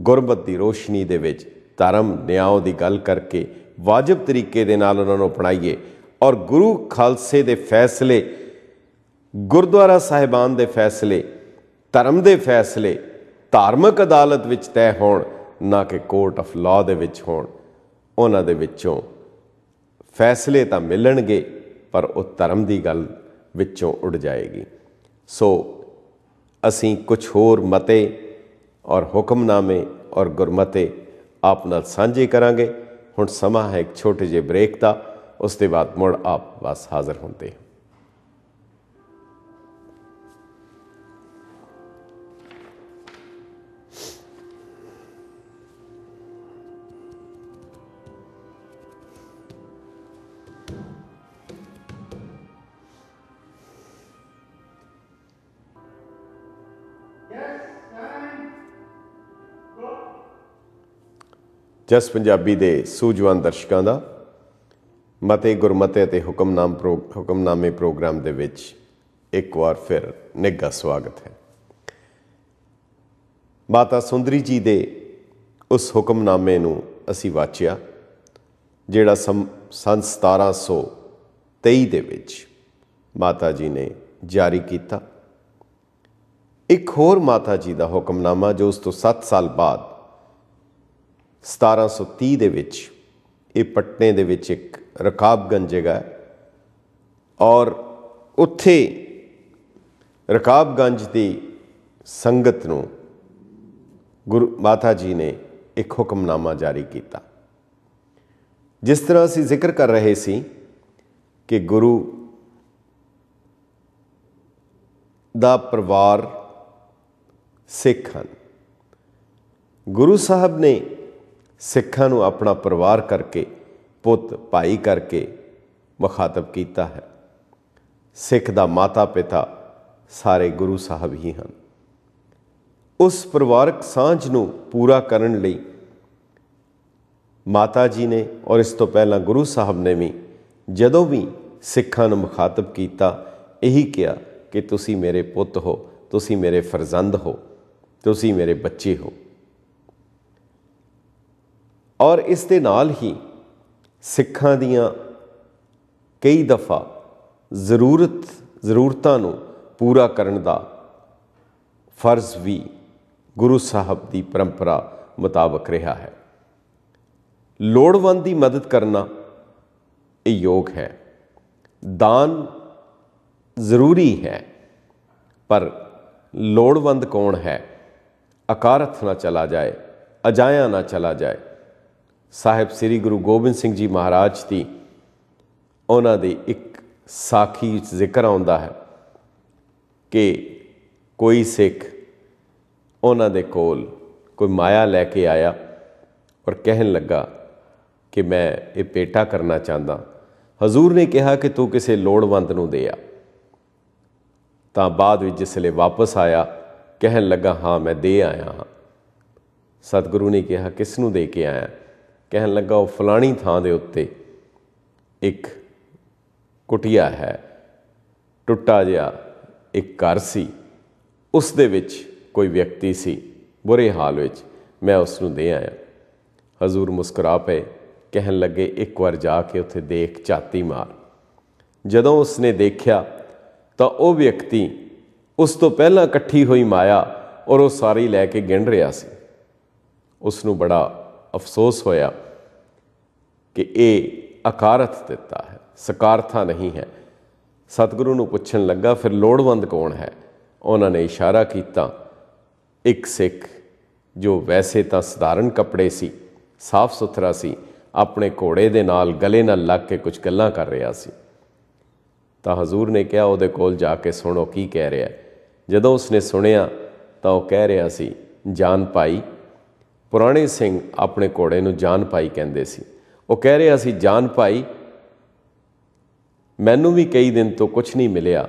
Speaker 1: ਗੁਰਬਤ ਦੀ ਰੋਸ਼ਨੀ ਦੇ ਵਿੱਚ ਧਰਮ ਨਿਆਂ ਦੀ ਗੱਲ ਕਰਕੇ ਵਾਜਬ ਤਰੀਕੇ ਦੇ ਨਾਲ ਉਹਨਾਂ ਨੂੰ ਅਪਣਾਈਏ ਔਰ ਗੁਰੂ ਖਾਲਸੇ ਦੇ ਫੈਸਲੇ ਗੁਰਦੁਆਰਾ ਸਾਹਿਬਾਨ ਦੇ ਫੈਸਲੇ ਧਰਮ ਦੇ ਫੈਸਲੇ ਧਾਰਮਿਕ ਅਦਾਲਤ ਵਿੱਚ ਤੈਅ ਹੋਣ ਨਾ ਕਿ ਕੋਰਟ ਆਫ ਲਾਅ ਦੇ ਵਿੱਚ ਹੋਣ ਉਹਨਾਂ ਦੇ ਵਿੱਚੋਂ ਫੈਸਲੇ ਤਾਂ ਮਿਲਣਗੇ ਪਰ ਉਹ ਧਰਮ ਦੀ ਗੱਲ ਵਿੱਚੋਂ ਉੱਡ ਜਾਏਗੀ ਸੋ ਅਸੀਂ ਕੁਝ ਹੋਰ ਮਤੇ ਔਰ ਹੁਕਮਨਾਮੇ ਔਰ ਗੁਰਮਤੇ ਆਪ ਨਾਲ ਸਾਂਝੇ ਕਰਾਂਗੇ ਹੁਣ ਸਮਾਂ ਹੈ ਇੱਕ ਛੋਟੇ ਜਿਹੇ ਬ੍ਰੇਕ ਦਾ ਉਸ ਦੇ ਬਾਅਦ ਮੁੜ ਆਪ ਬਸ ਹਾਜ਼ਰ ਹੁੰਦੇ ਹਾਂ ਜਸ ਪੰਜਾਬੀ ਦੇ ਸੂਝਵਾਨ ਦਰਸ਼ਕਾਂ ਦਾ ਮਤੇ ਗੁਰਮਤੇ ਅਤੇ ਹੁਕਮਨਾਮ ਹੁਕਮਨਾਮੇ ਪ੍ਰੋਗਰਾਮ ਦੇ ਵਿੱਚ ਇੱਕ ਵਾਰ ਫਿਰ ਨਿੱਘਾ ਸਵਾਗਤ ਹੈ ਮਾਤਾ ਸੁੰਦਰੀ ਜੀ ਦੇ ਉਸ ਹੁਕਮਨਾਮੇ ਨੂੰ ਅਸੀਂ ਵਾਚਿਆ ਜਿਹੜਾ ਸਨ 1723 ਦੇ ਵਿੱਚ ਮਾਤਾ ਜੀ ਨੇ ਜਾਰੀ ਕੀਤਾ ਇੱਕ ਹੋਰ ਮਾਤਾ ਜੀ ਦਾ ਹੁਕਮਨਾਮਾ ਜੋ ਉਸ ਤੋਂ 7 ਸਾਲ ਬਾਅਦ 1730 ਦੇ ਵਿੱਚ ਇਹ ਪਟਨੇ ਦੇ ਵਿੱਚ ਇੱਕ ਰਕਾਬਗੰਜ ਜਗ੍ਹਾ ਔਰ ਉੱਥੇ ਰਕਾਬਗੰਜ ਦੀ ਸੰਗਤ ਨੂੰ ਗੁਰੂ ਮਾਤਾ ਜੀ ਨੇ ਇੱਕ ਹੁਕਮਨਾਮਾ ਜਾਰੀ ਕੀਤਾ ਜਿਸ ਤਰ੍ਹਾਂ ਅਸੀਂ ਜ਼ਿਕਰ ਕਰ ਰਹੇ ਸੀ ਕਿ ਗੁਰੂ ਦਾ ਪਰਿਵਾਰ ਸਿੱਖ ਹਨ ਗੁਰੂ ਸਾਹਿਬ ਨੇ ਸਿੱਖਾਂ ਨੂੰ ਆਪਣਾ ਪਰਿਵਾਰ ਕਰਕੇ ਪੁੱਤ ਭਾਈ ਕਰਕੇ ਮੁਖਾਤਬ ਕੀਤਾ ਹੈ ਸਿੱਖ ਦਾ ਮਾਤਾ ਪਿਤਾ ਸਾਰੇ ਗੁਰੂ ਸਾਹਿਬ ਹੀ ਹਨ ਉਸ ਪਰਿਵਾਰਕ ਸਾਂਝ ਨੂੰ ਪੂਰਾ ਕਰਨ ਲਈ ਮਾਤਾ ਜੀ ਨੇ ਔਰ ਇਸ ਤੋਂ ਪਹਿਲਾਂ ਗੁਰੂ ਸਾਹਿਬ ਨੇ ਵੀ ਜਦੋਂ ਵੀ ਸਿੱਖਾਂ ਨੂੰ ਮੁਖਾਤਬ ਕੀਤਾ ਇਹੀ ਕਿਹਾ ਕਿ ਤੁਸੀਂ ਮੇਰੇ ਪੁੱਤ ਹੋ ਤੁਸੀਂ ਮੇਰੇ ਫਰਜ਼ੰਦ ਹੋ ਤੁਸੀਂ ਮੇਰੇ ਬੱਚੇ ਹੋ ਔਰ ਇਸ ਦੇ ਨਾਲ ਹੀ ਸਿੱਖਾਂ ਦੀਆਂ ਕਈ ਦਫਾ ਜ਼ਰੂਰਤ ਜ਼ਰੂਰਤਾਂ ਨੂੰ ਪੂਰਾ ਕਰਨ ਦਾ ਫਰਜ਼ ਵੀ ਗੁਰੂ ਸਾਹਿਬ ਦੀ ਪਰੰਪਰਾ ਮੁਤਾਬਕ ਰਿਹਾ ਹੈ ਲੋੜਵੰਦ ਦੀ ਮਦਦ ਕਰਨਾ ਇਹ ਯੋਗ ਹੈ ਦਾਨ ਜ਼ਰੂਰੀ ਹੈ ਪਰ ਲੋੜਵੰਦ ਕੌਣ ਹੈ ਅਕਾਰਥ ਨਾ ਚਲਾ ਜਾਏ ਅਜਾਇਆ ਨਾ ਚਲਾ ਜਾਏ ਸਾਹਿਬ ਸ੍ਰੀ ਗੁਰੂ ਗੋਬਿੰਦ ਸਿੰਘ ਜੀ ਮਹਾਰਾਜ ਦੀ ਉਹਨਾਂ ਦੇ ਇੱਕ ਸਾਖੀ ਜ਼ਿਕਰ ਆਉਂਦਾ ਹੈ ਕਿ ਕੋਈ ਸਿੱਖ ਉਹਨਾਂ ਦੇ ਕੋਲ ਕੋਈ ਮਾਇਆ ਲੈ ਕੇ ਆਇਆ ਔਰ ਕਹਿਣ ਲੱਗਾ ਕਿ ਮੈਂ ਇਹ ਪੇਟਾ ਕਰਨਾ ਚਾਹੁੰਦਾ ਹਜ਼ੂਰ ਨੇ ਕਿਹਾ ਕਿ ਤੂੰ ਕਿਸੇ ਲੋੜਵੰਦ ਨੂੰ ਦੇ ਆ ਤਾਂ ਬਾਅਦ ਵਿੱਚ ਜਿਸਲੇ ਵਾਪਸ ਆਇਆ ਕਹਿਣ ਲੱਗਾ ਹਾਂ ਮੈਂ ਦੇ ਆਇਆ ਹਾਂ ਸਤਿਗੁਰੂ ਨੇ ਕਿਹਾ ਕਿਸ ਨੂੰ ਦੇ ਕੇ ਆਇਆ ਕਹਿਣ ਲੱਗਾ ਉਹ ਫਲਾਣੀ ਥਾਂ ਦੇ ਉੱਤੇ ਇੱਕ ਕੁਟਿਆ ਹੈ ਟੁੱਟਾ ਜਿਹਾ ਇੱਕ ਘਰ ਸੀ ਉਸ ਦੇ ਵਿੱਚ ਕੋਈ ਵਿਅਕਤੀ ਸੀ ਬੁਰੇ ਹਾਲ ਵਿੱਚ ਮੈਂ ਉਸ ਨੂੰ ਦੇ ਆਇਆ ਹਜ਼ੂਰ ਮੁਸਕਰਾ ਪਏ ਕਹਿਣ ਲੱਗੇ ਇੱਕ ਵਾਰ ਜਾ ਕੇ ਉੱਥੇ ਦੇਖ ਚਾਤੀ ਮਾਰ ਜਦੋਂ ਉਸ ਨੇ ਦੇਖਿਆ ਤਾਂ ਉਹ ਵਿਅਕਤੀ ਉਸ ਤੋਂ ਪਹਿਲਾਂ ਇਕੱਠੀ ਹੋਈ ਮਾਇਆ ਔਰ ਉਹ ਸਾਰੀ ਲੈ ਕੇ ਗਿਣ ਰਿਹਾ ਸੀ ਉਸ ਨੂੰ ਬੜਾ ਅਫਸੋਸ ਹੋਇਆ ਕਿ ਇਹ ਅਕਾਰਤ ਦਿੱਤਾ ਹੈ ਸਕਾਰਥਾ ਨਹੀਂ ਹੈ ਸਤਿਗੁਰੂ ਨੂੰ ਪੁੱਛਣ ਲੱਗਾ ਫਿਰ ਲੋੜਵੰਦ ਕੌਣ ਹੈ ਉਹਨਾਂ ਨੇ ਇਸ਼ਾਰਾ ਕੀਤਾ ਇੱਕ ਸਿੱਖ ਜੋ ਵੈਸੇ ਤਾਂ ਸਧਾਰਨ ਕੱਪੜੇ ਸੀ ਸਾਫ਼ ਸੁਥਰਾ ਸੀ ਆਪਣੇ ਘੋੜੇ ਦੇ ਨਾਲ ਗਲੇ ਨਾਲ ਲੱਗ ਕੇ ਕੁਝ ਗੱਲਾਂ ਕਰ ਰਿਹਾ ਸੀ ਤਾਂ ਹਜ਼ੂਰ ਨੇ ਕਿਹਾ ਉਹਦੇ ਕੋਲ ਜਾ ਕੇ ਸੁਣੋ ਕੀ ਕਹਿ ਰਿਹਾ ਜਦੋਂ ਉਸਨੇ ਸੁਣਿਆ ਤਾਂ ਉਹ ਕਹਿ ਰਿਹਾ ਸੀ ਜਾਨ ਪਾਈ ਪੁਰਾਣੇ ਸਿੰਘ ਆਪਣੇ ਘੋੜੇ ਨੂੰ ਜਾਨ ਪਾਈ ਕਹਿੰਦੇ ਸੀ ਉਹ ਕਹਿ ਰਿਹਾ ਸੀ ਜਾਨ ਪਾਈ ਮੈਨੂੰ ਵੀ ਕਈ ਦਿਨ ਤੋਂ ਕੁਝ ਨਹੀਂ ਮਿਲਿਆ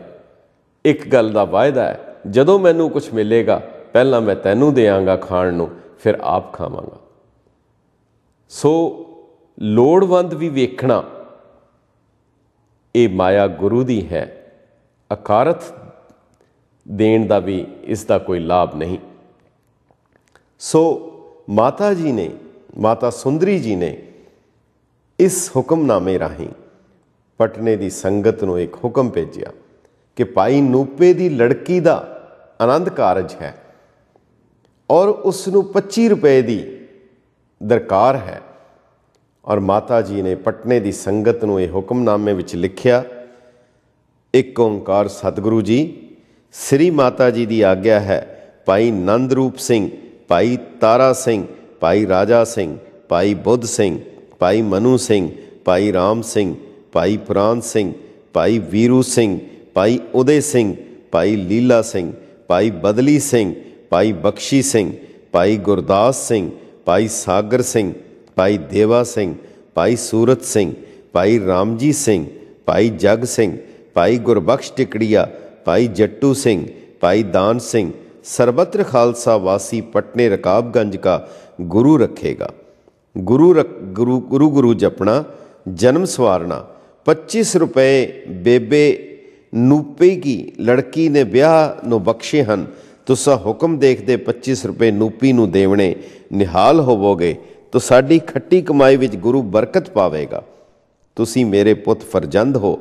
Speaker 1: ਇੱਕ ਗੱਲ ਦਾ ਵਾਅਦਾ ਹੈ ਜਦੋਂ ਮੈਨੂੰ ਕੁਝ ਮਿਲੇਗਾ ਪਹਿਲਾਂ ਮੈਂ ਤੈਨੂੰ ਦੇਵਾਂਗਾ ਖਾਣ ਨੂੰ ਫਿਰ ਆਪ ਖਾਵਾਂਗਾ ਸੋ ਲੋੜਵੰਦ ਵੀ ਵੇਖਣਾ ਇਹ ਮਾਇਆ ਗੁਰੂ ਦੀ ਹੈ ਅਕਾਰਤ ਦੇਣ ਦਾ ਵੀ ਇਸ ਦਾ ਕੋਈ ਲਾਭ ਨਹੀਂ ਸੋ ਮਾਤਾ ਜੀ ਨੇ ਮਾਤਾ ਸੁੰਦਰੀ ਜੀ ਨੇ ਇਸ ਹੁਕਮਨਾਮੇ ਰਾਹੀਂ ਪਟਨੇ ਦੀ ਸੰਗਤ ਨੂੰ ਇੱਕ ਹੁਕਮ ਭੇਜਿਆ ਕਿ ਪਾਈ ਨੂਪੇ ਦੀ ਲੜਕੀ ਦਾ ਆਨੰਦ ਕਾਰਜ ਹੈ ਔਰ ਉਸ ਨੂੰ 25 ਰੁਪਏ ਦੀ ਦਰਕਾਰ ਹੈ ਔਰ ਮਾਤਾ ਜੀ ਨੇ ਪਟਨੇ ਦੀ ਸੰਗਤ ਨੂੰ ਇਹ ਹੁਕਮਨਾਮੇ ਵਿੱਚ ਲਿਖਿਆ ਇੱਕ ਓੰਕਾਰ ਸਤਿਗੁਰੂ ਜੀ ਸ੍ਰੀ ਮਾਤਾ ਜੀ ਦੀ ਆਗਿਆ ਹੈ ਪਾਈ ਨੰਦ ਰੂਪ ਸਿੰਘ भाई तारा सिंह भाई राजा सिंह भाई बुद्ध सिंह भाई मनु सिंह भाई राम सिंह भाई प्राण सिंह भाई वीरू सिंह भाई उदय सिंह भाई लीला सिंह भाई बदली सिंह भाई बख्शी सिंह भाई गुरदास सिंह भाई सागर सिंह भाई देवा सिंह भाई सूरत सिंह भाई रामजी सिंह भाई जग सिंह भाई गुरबख्श टिकड़िया भाई जट्टू सिंह भाई दान सिंह सर्वत्र ਖਾਲਸਾ ਵਾਸੀ ਪਟਨੇ रकाबगंज का ਗੁਰੂ ਰੱਖੇਗਾ ਗੁਰੂ ਗੁਰੂ ਗੁਰੂ गुरु गुरु जपना जन्म संवारना पच्चीस रुपए ਨੂਪੇ ਕੀ ਲੜਕੀ ਨੇ ਵਿਆਹ ਨੂੰ ਬਖਸ਼ੇ ਹਨ ਤੁਸਾਂ ਹੁਕਮ ਦੇਖਦੇ 25 ਰੁਪਏ ਨੂਪੀ ਨੂੰ ਦੇਵਣੇ ਨਿਹਾਲ ਹੋਵੋਗੇ ਤੋ ਸਾਡੀ ਖੱਟੀ ਕਮਾਈ ਵਿੱਚ ਗੁਰੂ ਬਰਕਤ ਪਾਵੇਗਾ ਤੁਸੀਂ ਮੇਰੇ ਪੁੱਤ ਫਰਜ਼ੰਦ ਹੋ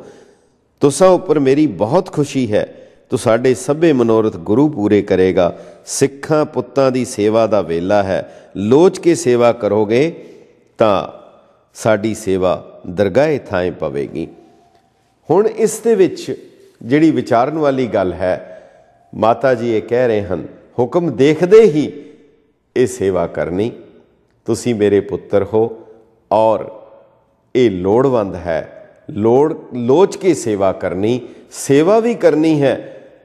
Speaker 1: ਤੁਸਾਂ ਉੱਪਰ ਮੇਰੀ ਬਹੁਤ ਖੁਸ਼ੀ ਹੈ ਤੋ ਸਾਡੇ ਸਭੇ ਮਨੋਰਥ ਗੁਰੂ ਪੂਰੇ ਕਰੇਗਾ ਸਿੱਖਾਂ ਪੁੱਤਾਂ ਦੀ ਸੇਵਾ ਦਾ ਵੇਲਾ ਹੈ ਲੋਚ ਕੇ ਸੇਵਾ ਕਰੋਗੇ ਤਾਂ ਸਾਡੀ ਸੇਵਾ ਦਰਗਾਹੇ ਥਾਂ ਪਵੇਗੀ ਹੁਣ ਇਸ ਦੇ ਵਿੱਚ ਜਿਹੜੀ ਵਿਚਾਰਨ ਵਾਲੀ ਗੱਲ ਹੈ ਮਾਤਾ ਜੀ ਇਹ ਕਹਿ ਰਹੇ ਹਨ ਹੁਕਮ ਦੇਖਦੇ ਹੀ ਇਹ ਸੇਵਾ ਕਰਨੀ ਤੁਸੀਂ ਮੇਰੇ ਪੁੱਤਰ ਹੋ ਔਰ ਇਹ ਲੋੜਵੰਦ ਹੈ ਲੋੜ ਲੋਚ ਕੇ ਸੇਵਾ ਕਰਨੀ ਸੇਵਾ ਵੀ ਕਰਨੀ ਹੈ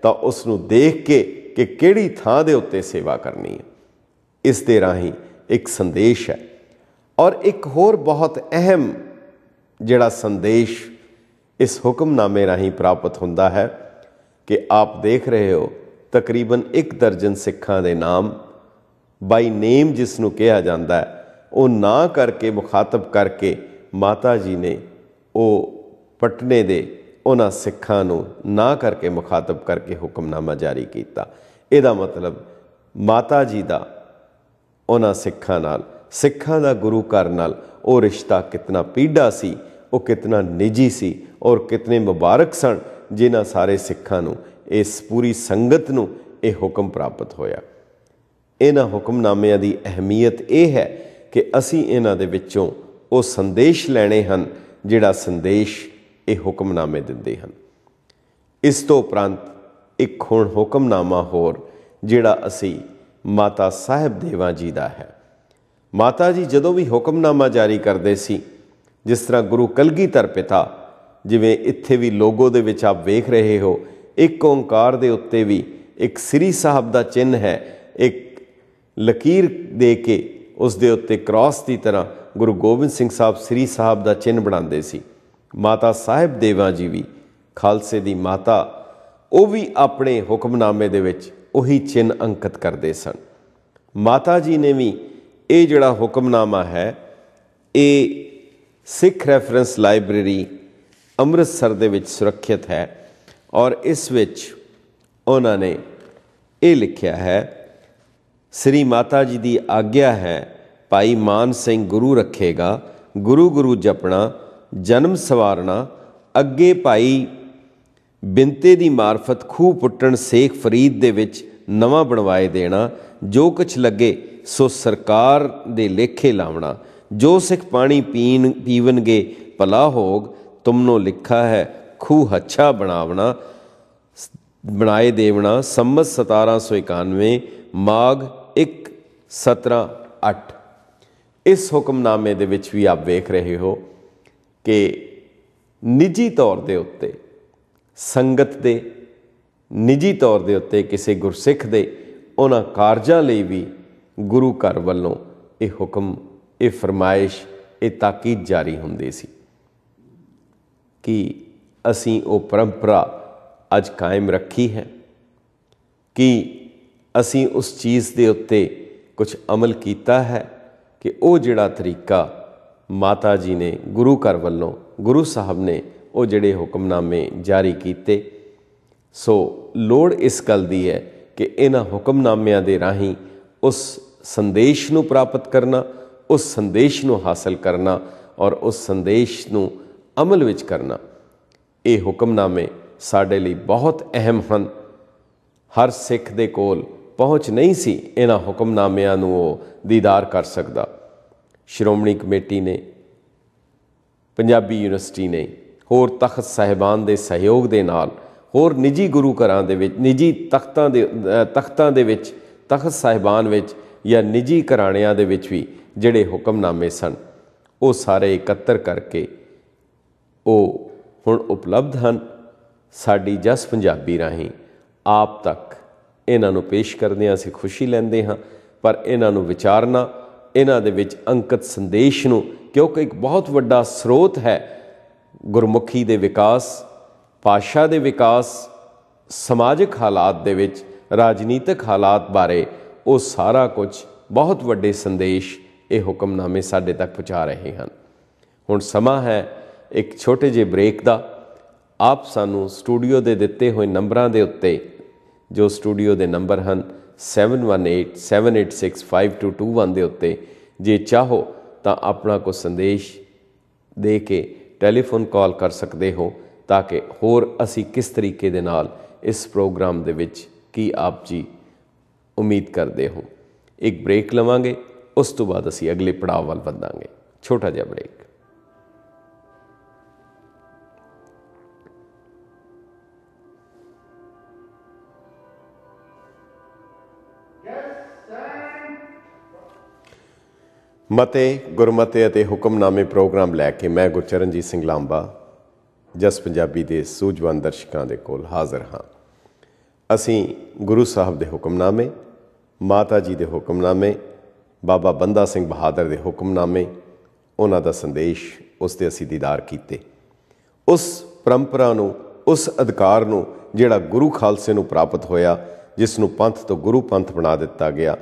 Speaker 1: ਤਾਂ ਉਸ ਨੂੰ ਦੇਖ ਕੇ ਕਿ ਕਿਹੜੀ ਥਾਂ ਦੇ ਉੱਤੇ ਸੇਵਾ ਕਰਨੀ ਹੈ ਇਸ ਦੇ ਰਾਹੀਂ ਇੱਕ ਸੰਦੇਸ਼ ਹੈ ਔਰ ਇੱਕ ਹੋਰ ਬਹੁਤ ਅਹਿਮ ਜਿਹੜਾ ਸੰਦੇਸ਼ ਇਸ ਹੁਕਮਨਾਮੇ ਰਾਹੀਂ ਪ੍ਰਾਪਤ ਹੁੰਦਾ ਹੈ ਕਿ ਆਪ ਦੇਖ ਰਹੇ ਹੋ ਤਕਰੀਬਨ ਇੱਕ ਦਰਜਨ ਸਿੱਖਾਂ ਦੇ ਨਾਮ ਬਾਈ ਨੇਮ ਜਿਸ ਨੂੰ ਕਿਹਾ ਜਾਂਦਾ ਹੈ ਉਹ ਨਾ ਕਰਕੇ ਮੁਖਾਤਬ ਕਰਕੇ ਮਾਤਾ ਜੀ ਨੇ ਉਹ ਪਟਨੇ ਦੇ ਉਹਨਾਂ ਸਿੱਖਾਂ ਨੂੰ ਨਾ ਕਰਕੇ ਮੁਖਾਤਬ ਕਰਕੇ ਹੁਕਮਨਾਮਾ ਜਾਰੀ ਕੀਤਾ ਇਹਦਾ ਮਤਲਬ ਮਾਤਾ ਜੀ ਦਾ ਉਹਨਾਂ ਸਿੱਖਾਂ ਨਾਲ ਸਿੱਖਾਂ ਦਾ ਗੁਰੂ ਘਰ ਨਾਲ ਉਹ ਰਿਸ਼ਤਾ ਕਿਤਨਾ ਪੀੜਾ ਸੀ ਉਹ ਕਿਤਨਾ ਨਿੱਜੀ ਸੀ ਔਰ ਕਿਤਨੇ ਮੁਬਾਰਕ ਸਨ ਜਿਨ੍ਹਾਂ ਸਾਰੇ ਸਿੱਖਾਂ ਨੂੰ ਇਸ ਪੂਰੀ ਸੰਗਤ ਨੂੰ ਇਹ ਹੁਕਮ ਪ੍ਰਾਪਤ ਹੋਇਆ ਇਹਨਾਂ ਹੁਕਮਨਾਮਿਆਂ ਦੀ ਅਹਿਮੀਅਤ ਇਹ ਹੈ ਕਿ ਅਸੀਂ ਇਹਨਾਂ ਦੇ ਵਿੱਚੋਂ ਉਹ ਸੰਦੇਸ਼ ਲੈਣੇ ਹਨ ਜਿਹੜਾ ਸੰਦੇਸ਼ ਇਹ ਹੁਕਮਨਾਮੇ ਦਿੰਦੇ ਹਨ ਇਸ ਤੋਂ ਉਪਰੰਤ ਇੱਕ ਹੁਣ ਹੁਕਮਨਾਮਾ ਹੋਰ ਜਿਹੜਾ ਅਸੀਂ ਮਾਤਾ ਸਾਹਿਬ ਦੇਵਾ ਜੀ ਦਾ ਹੈ ਮਾਤਾ ਜੀ ਜਦੋਂ ਵੀ ਹੁਕਮਨਾਮਾ ਜਾਰੀ ਕਰਦੇ ਸੀ ਜਿਸ ਤਰ੍ਹਾਂ ਗੁਰੂ ਕਲਗੀਧਰ ਪਿਤਾ ਜਿਵੇਂ ਇੱਥੇ ਵੀ ਲੋਗੋ ਦੇ ਵਿੱਚ ਆਪ ਵੇਖ ਰਹੇ ਹੋ ਇੱਕ ਓੰਕਾਰ ਦੇ ਉੱਤੇ ਵੀ ਇੱਕ ਸ੍ਰੀ ਸਾਹਿਬ ਦਾ ਚਿੰਨ ਹੈ ਇੱਕ ਲਕੀਰ ਦੇ ਕੇ ਉਸ ਦੇ ਉੱਤੇ ਕ੍ਰਾਸ ਦੀ ਤਰ੍ਹਾਂ ਗੁਰੂ ਗੋਬਿੰਦ ਸਿੰਘ ਸਾਹਿਬ ਸ੍ਰੀ ਸਾਹਿਬ ਦਾ ਚਿੰਨ ਬਣਾਉਂਦੇ ਸੀ ਮਾਤਾ ਸਾਹਿਬ ਦੇਵਾ ਜੀ ਵੀ ਖਾਲਸੇ ਦੀ ਮਾਤਾ ਉਹ ਵੀ ਆਪਣੇ ਹੁਕਮਨਾਮੇ ਦੇ ਵਿੱਚ ਉਹੀ ਚਿੰਨ ਅੰਕਿਤ ਕਰਦੇ ਸਨ ਮਾਤਾ ਜੀ ਨੇ ਵੀ ਇਹ ਜਿਹੜਾ ਹੁਕਮਨਾਮਾ ਹੈ ਇਹ ਸਿੱਖ ਰੈਫਰੈਂਸ ਲਾਇਬ੍ਰੇਰੀ ਅੰਮ੍ਰਿਤਸਰ ਦੇ ਵਿੱਚ ਸੁਰੱਖਿਅਤ ਹੈ ਔਰ ਇਸ ਵਿੱਚ ਉਹਨਾਂ ਨੇ ਇਹ ਲਿਖਿਆ ਹੈ ਸ੍ਰੀ ਮਾਤਾ ਜੀ ਦੀ ਆਗਿਆ ਹੈ ਭਾਈ ਮਾਨ ਸਿੰਘ ਗੁਰੂ ਰੱਖੇਗਾ ਗੁਰੂ ਗੁਰੂ ਜਪਣਾ ਜਨਮ ਸਵਾਰਨਾ ਅੱਗੇ ਭਾਈ ਬਿੰਤੇ ਦੀ ਮਾਰਫਤ ਖੂਹ ਪੁੱਟਣ ਸੇਖ ਫਰੀਦ ਦੇ ਵਿੱਚ ਨਵਾਂ ਬਣਵਾਏ ਦੇਣਾ ਜੋ ਕੁਛ ਲੱਗੇ ਸੋ ਸਰਕਾਰ ਦੇ ਲੇਖੇ ਲਾਵਣਾ ਜੋ ਸਿੱਖ ਪਾਣੀ ਪੀਣ ਪੀਵਨਗੇ ਭਲਾ ਹੋਗ ਤੁਮਨੋ ਲਿਖਾ ਹੈ ਖੂਹ ਹੱਛਾ ਬਣਾਵਣਾ ਬਣਾਏ ਦੇਵਣਾ ਸੰਮਤ 1791 ਮਾਗ 1 17 8 ਇਸ ਹੁਕਮਨਾਮੇ ਦੇ ਵਿੱਚ ਵੀ ਆਪ ਵੇਖ ਰਹੇ ਹੋ ਕਿ ਨਿੱਜੀ ਤੌਰ ਦੇ ਉੱਤੇ ਸੰਗਤ ਦੇ ਨਿੱਜੀ ਤੌਰ ਦੇ ਉੱਤੇ ਕਿਸੇ ਗੁਰਸਿੱਖ ਦੇ ਉਹਨਾਂ ਕਾਰਜਾਂ ਲਈ ਵੀ ਗੁਰੂ ਘਰ ਵੱਲੋਂ ਇਹ ਹੁਕਮ ਇਹ ਫਰਮਾਇਸ਼ ਇਹ ਤਾਕੀਦ ਜਾਰੀ ਹੁੰਦੀ ਸੀ ਕਿ ਅਸੀਂ ਉਹ ਪਰੰਪਰਾ ਅੱਜ ਕਾਇਮ ਰੱਖੀ ਹੈ ਕਿ ਅਸੀਂ ਉਸ ਚੀਜ਼ ਦੇ ਉੱਤੇ ਕੁਝ ਅਮਲ ਕੀਤਾ ਹੈ ਕਿ ਉਹ ਜਿਹੜਾ ਤਰੀਕਾ ਮਾਤਾ ਜੀ ਨੇ ਗੁਰੂ ਘਰ ਵੱਲੋਂ ਗੁਰੂ ਸਾਹਿਬ ਨੇ ਉਹ ਜਿਹੜੇ ਹੁਕਮਨਾਮੇ ਜਾਰੀ ਕੀਤੇ ਸੋ ਲੋੜ ਇਸ ਗੱਲ ਦੀ ਹੈ ਕਿ ਇਹਨਾਂ ਹੁਕਮਨਾਮਿਆਂ ਦੇ ਰਾਹੀਂ ਉਸ ਸੰਦੇਸ਼ ਨੂੰ ਪ੍ਰਾਪਤ ਕਰਨਾ ਉਸ ਸੰਦੇਸ਼ ਨੂੰ ਹਾਸਲ ਕਰਨਾ ਔਰ ਉਸ ਸੰਦੇਸ਼ ਨੂੰ ਅਮਲ ਵਿੱਚ ਕਰਨਾ ਇਹ ਹੁਕਮਨਾਮੇ ਸਾਡੇ ਲਈ ਬਹੁਤ ਅਹਿਮ ਹਨ ਹਰ ਸਿੱਖ ਦੇ ਕੋਲ ਪਹੁੰਚ ਨਹੀਂ ਸੀ ਇਹਨਾਂ ਹੁਕਮਨਾਮਿਆਂ ਨੂੰ ਉਹ ਦੀਦਾਰ ਕਰ ਸਕਦਾ ਸ਼੍ਰੋਮਣੀ ਕਮੇਟੀ ਨੇ ਪੰਜਾਬੀ ਯੂਨੀਵਰਸਿਟੀ ਨੇ ਹੋਰ ਤਖਤ ਸਹਿਬਾਨ ਦੇ ਸਹਿਯੋਗ ਦੇ ਨਾਲ ਹੋਰ ਨਿੱਜੀ ਗੁਰੂ ਘਰਾਂ ਦੇ ਵਿੱਚ ਨਿੱਜੀ ਤਖਤਾਂ ਦੇ ਤਖਤਾਂ ਦੇ ਵਿੱਚ ਤਖਤ ਸਹਿਬਾਨ ਵਿੱਚ ਜਾਂ ਨਿੱਜੀ ਘਰਾਣਿਆਂ ਦੇ ਵਿੱਚ ਵੀ ਜਿਹੜੇ ਹੁਕਮਨਾਮੇ ਸਨ ਉਹ ਸਾਰੇ ਇਕੱਤਰ ਕਰਕੇ ਉਹ ਹੁਣ ਉਪਲਬਧ ਹਨ ਸਾਡੀ ਜਸ ਪੰਜਾਬੀ ਰਾਹੀਂ ਆਪ ਤੱਕ ਇਹਨਾਂ ਨੂੰ ਪੇਸ਼ ਕਰਦੇ ਹਾਂ ਅਸੀਂ ਖੁਸ਼ੀ ਲੈਂਦੇ ਹਾਂ ਪਰ ਇਹਨਾਂ ਨੂੰ ਵਿਚਾਰਨਾ ਇਹਨਾਂ ਦੇ ਵਿੱਚ ਅੰਕਤ ਸੰਦੇਸ਼ ਨੂੰ ਕਿਉਂਕਿ ਇੱਕ ਬਹੁਤ ਵੱਡਾ ਸਰੋਤ ਹੈ ਗੁਰਮੁਖੀ ਦੇ ਵਿਕਾਸ ਪਾਸ਼ਾ ਦੇ ਵਿਕਾਸ ਸਮਾਜਿਕ ਹਾਲਾਤ ਦੇ ਵਿੱਚ ਰਾਜਨੀਤਿਕ ਹਾਲਾਤ ਬਾਰੇ ਉਹ ਸਾਰਾ ਕੁਝ ਬਹੁਤ ਵੱਡੇ ਸੰਦੇਸ਼ ਇਹ ਹੁਕਮਨਾਮੇ ਸਾਡੇ ਤੱਕ ਪਹੁੰਚਾ ਰਹੇ ਹਨ ਹੁਣ ਸਮਾਂ ਹੈ ਇੱਕ ਛੋਟੇ ਜਿਹੇ ਬ੍ਰੇਕ ਦਾ ਆਪ ਸਾਨੂੰ ਸਟੂਡੀਓ ਦੇ ਦਿੱਤੇ ਹੋਏ ਨੰਬਰਾਂ ਦੇ ਉੱਤੇ ਜੋ ਸਟੂਡੀਓ ਦੇ ਨੰਬਰ ਹਨ 7187865221 ਦੇ ਉੱਤੇ ਜੇ ਚਾਹੋ ਤਾਂ ਆਪਣਾ ਕੋ ਸੰਦੇਸ਼ ਦੇ ਕੇ ਟੈਲੀਫੋਨ ਕਾਲ ਕਰ ਸਕਦੇ ਹੋ ਤਾਂ ਕਿ ਹੋਰ ਅਸੀਂ ਕਿਸ ਤਰੀਕੇ ਦੇ ਨਾਲ ਇਸ ਪ੍ਰੋਗਰਾਮ ਦੇ ਵਿੱਚ ਕੀ ਆਪ ਜੀ ਉਮੀਦ ਕਰਦੇ ਹੋ ਇੱਕ ਬ੍ਰੇਕ ਲਵਾਂਗੇ ਉਸ ਤੋਂ ਬਾਅਦ ਅਸੀਂ ਅਗਲੇ ਪੜਾਅ ਵੱਲ ਵਧਾਂਗੇ ਛੋਟਾ ਜਿਹਾ ਬ੍ਰੇਕ ਮਤੇ ਗੁਰਮਤੇ ਅਤੇ ਹੁਕਮਨਾਮੇ ਪ੍ਰੋਗਰਾਮ ਲੈ ਕੇ ਮੈਂ ਗੁਰਚਰਨਜੀਤ ਸਿੰਘ ਲਾਂਬਾ ਜਸ ਪੰਜਾਬੀ ਦੇ ਸੂਝਵਾਨ ਦਰਸ਼ਕਾਂ ਦੇ ਕੋਲ ਹਾਜ਼ਰ ਹਾਂ ਅਸੀਂ ਗੁਰੂ ਸਾਹਿਬ ਦੇ ਹੁਕਮਨਾਮੇ ਮਾਤਾ ਜੀ ਦੇ ਹੁਕਮਨਾਮੇ ਬਾਬਾ ਬੰਦਾ ਸਿੰਘ ਬਹਾਦਰ ਦੇ ਹੁਕਮਨਾਮੇ ਉਹਨਾਂ ਦਾ ਸੰਦੇਸ਼ ਉਸ ਤੇ ਅਸੀਂ ਦੀਦਾਰ ਕੀਤੇ ਉਸ ਪਰੰਪਰਾ ਨੂੰ ਉਸ ਅਧਿਕਾਰ ਨੂੰ ਜਿਹੜਾ ਗੁਰੂ ਖਾਲਸੇ ਨੂੰ ਪ੍ਰਾਪਤ ਹੋਇਆ ਜਿਸ ਨੂੰ ਪੰਥ ਤੋਂ ਗੁਰੂ ਪੰਥ ਬਣਾ ਦਿੱਤਾ ਗਿਆ